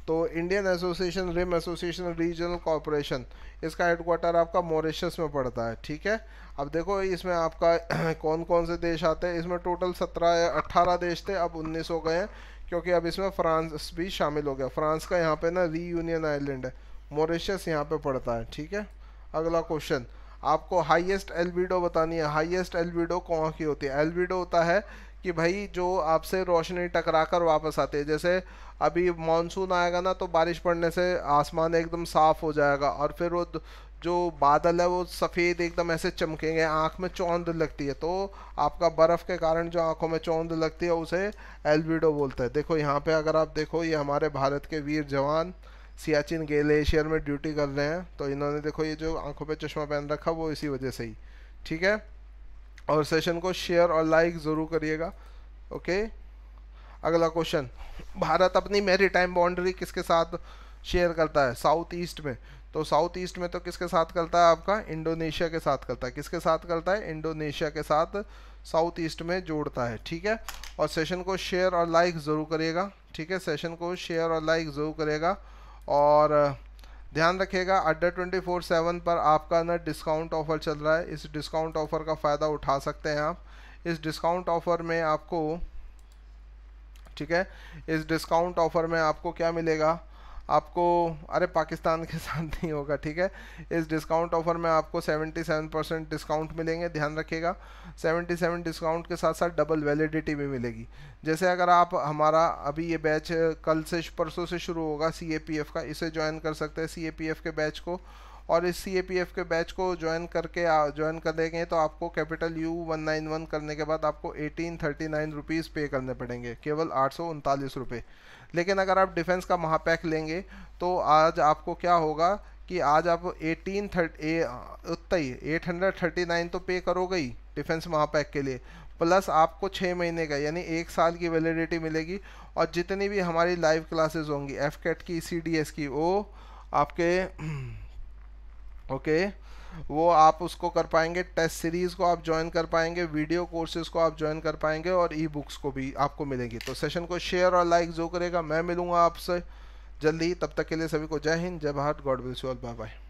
तो Indian Association Rim Association regional corporation इसका हेडक्वार्टर आपका मॉरिशस में पड़ता है ठीक है अब देखो इसमें आपका (clears throat) कौन कौन से देश आते हैं इसमें टोटल सत्रह या अट्ठारह देश थे अब उन्नीस हो गए हैं क्योंकि अब इसमें फ्रांस भी शामिल हो गया फ्रांस का यहाँ पे ना री यूनियन आइलैंड है मॉरिशस यहाँ पे पड़ता है ठीक है अगला क्वेश्चन आपको हाईएस्ट एलबीडो बतानी है हाईएस्ट एलबीडो कौन की होती है एलबीडो होता है कि भाई जो आपसे रोशनी टकरा कर वापस आती है जैसे अभी मानसून आएगा ना तो बारिश पड़ने से आसमान एकदम साफ़ हो जाएगा और फिर वो जो बादल है वो सफ़ेद एकदम ऐसे चमकेंगे आँख में चौंध लगती है तो आपका बर्फ़ के कारण जो आँखों में चौंध लगती है उसे एल्बिडो बोलते हैं देखो यहाँ पे अगर आप देखो ये हमारे भारत के वीर जवान सियाचिन ग्लेशियर में ड्यूटी कर रहे हैं तो इन्होंने देखो ये जो आँखों पर चश्मा पहन रखा वो इसी वजह से ही ठीक है और सेशन को शेयर और लाइक ज़रूर करिएगा ओके अगला क्वेश्चन भारत अपनी मेरी टाइम बाउंड्री किसके साथ शेयर करता है साउथ ईस्ट में तो साउथ ईस्ट में तो किसके साथ करता है आपका इंडोनेशिया के साथ करता है किसके साथ करता है इंडोनेशिया के साथ साउथ ईस्ट में जोड़ता है ठीक है और सेशन को शेयर और लाइक ज़रूर करिएगा ठीक है सेशन को शेयर और लाइक ज़रूर करिएगा और ध्यान रखिएगा अड्डा ट्वेंटी फोर सेवन पर आपका ना डिस्काउंट ऑफ़र चल रहा है इस डिस्काउंट ऑफ़र का फ़ायदा उठा सकते हैं आप इस डिस्काउंट ऑफ़र में आपको ठीक है इस डिस्काउंट ऑफ़र में आपको क्या मिलेगा आपको अरे पाकिस्तान के साथ नहीं होगा ठीक है इस डिस्काउंट ऑफर में आपको 77 परसेंट डिस्काउंट मिलेंगे ध्यान रखिएगा 77 डिस्काउंट के साथ साथ डबल वैलिडिटी भी मिलेगी जैसे अगर आप हमारा अभी ये बैच कल से परसों से शुरू होगा सी का इसे ज्वाइन कर सकते हैं सी के बैच को और इस सी के बैच को ज्वाइन करके ज्वाइन कर देंगे तो आपको capital U one nine one करने के बाद आपको एटीन थर्टी नाइन रुपीज़ पे करने पड़ेंगे केवल आठ सौ उनतालीस रुपये लेकिन अगर आप डिफेंस का महापैक लेंगे तो आज आपको क्या होगा कि आज आप eighteen thirty eight hundred thirty nine तो पे करोगे ही डिफेंस महापैक के लिए प्लस आपको छः महीने का यानी एक साल की वैलिडिटी मिलेगी और जितनी भी हमारी लाइव क्लासेस होंगी एफ की सी डी एस की वो आपके ओके (clears throat) okay, वो आप उसको कर पाएंगे टेस्ट सीरीज़ को आप ज्वाइन कर पाएंगे वीडियो कोर्सेज को आप ज्वाइन कर पाएंगे और ई बुक्स को भी आपको मिलेंगी तो सेशन को शेयर और लाइक जो करेगा मैं मिलूँगा आपसे जल्दी तब तक के लिए सभी को जय हिंद जय Bharat god bless you all bye bye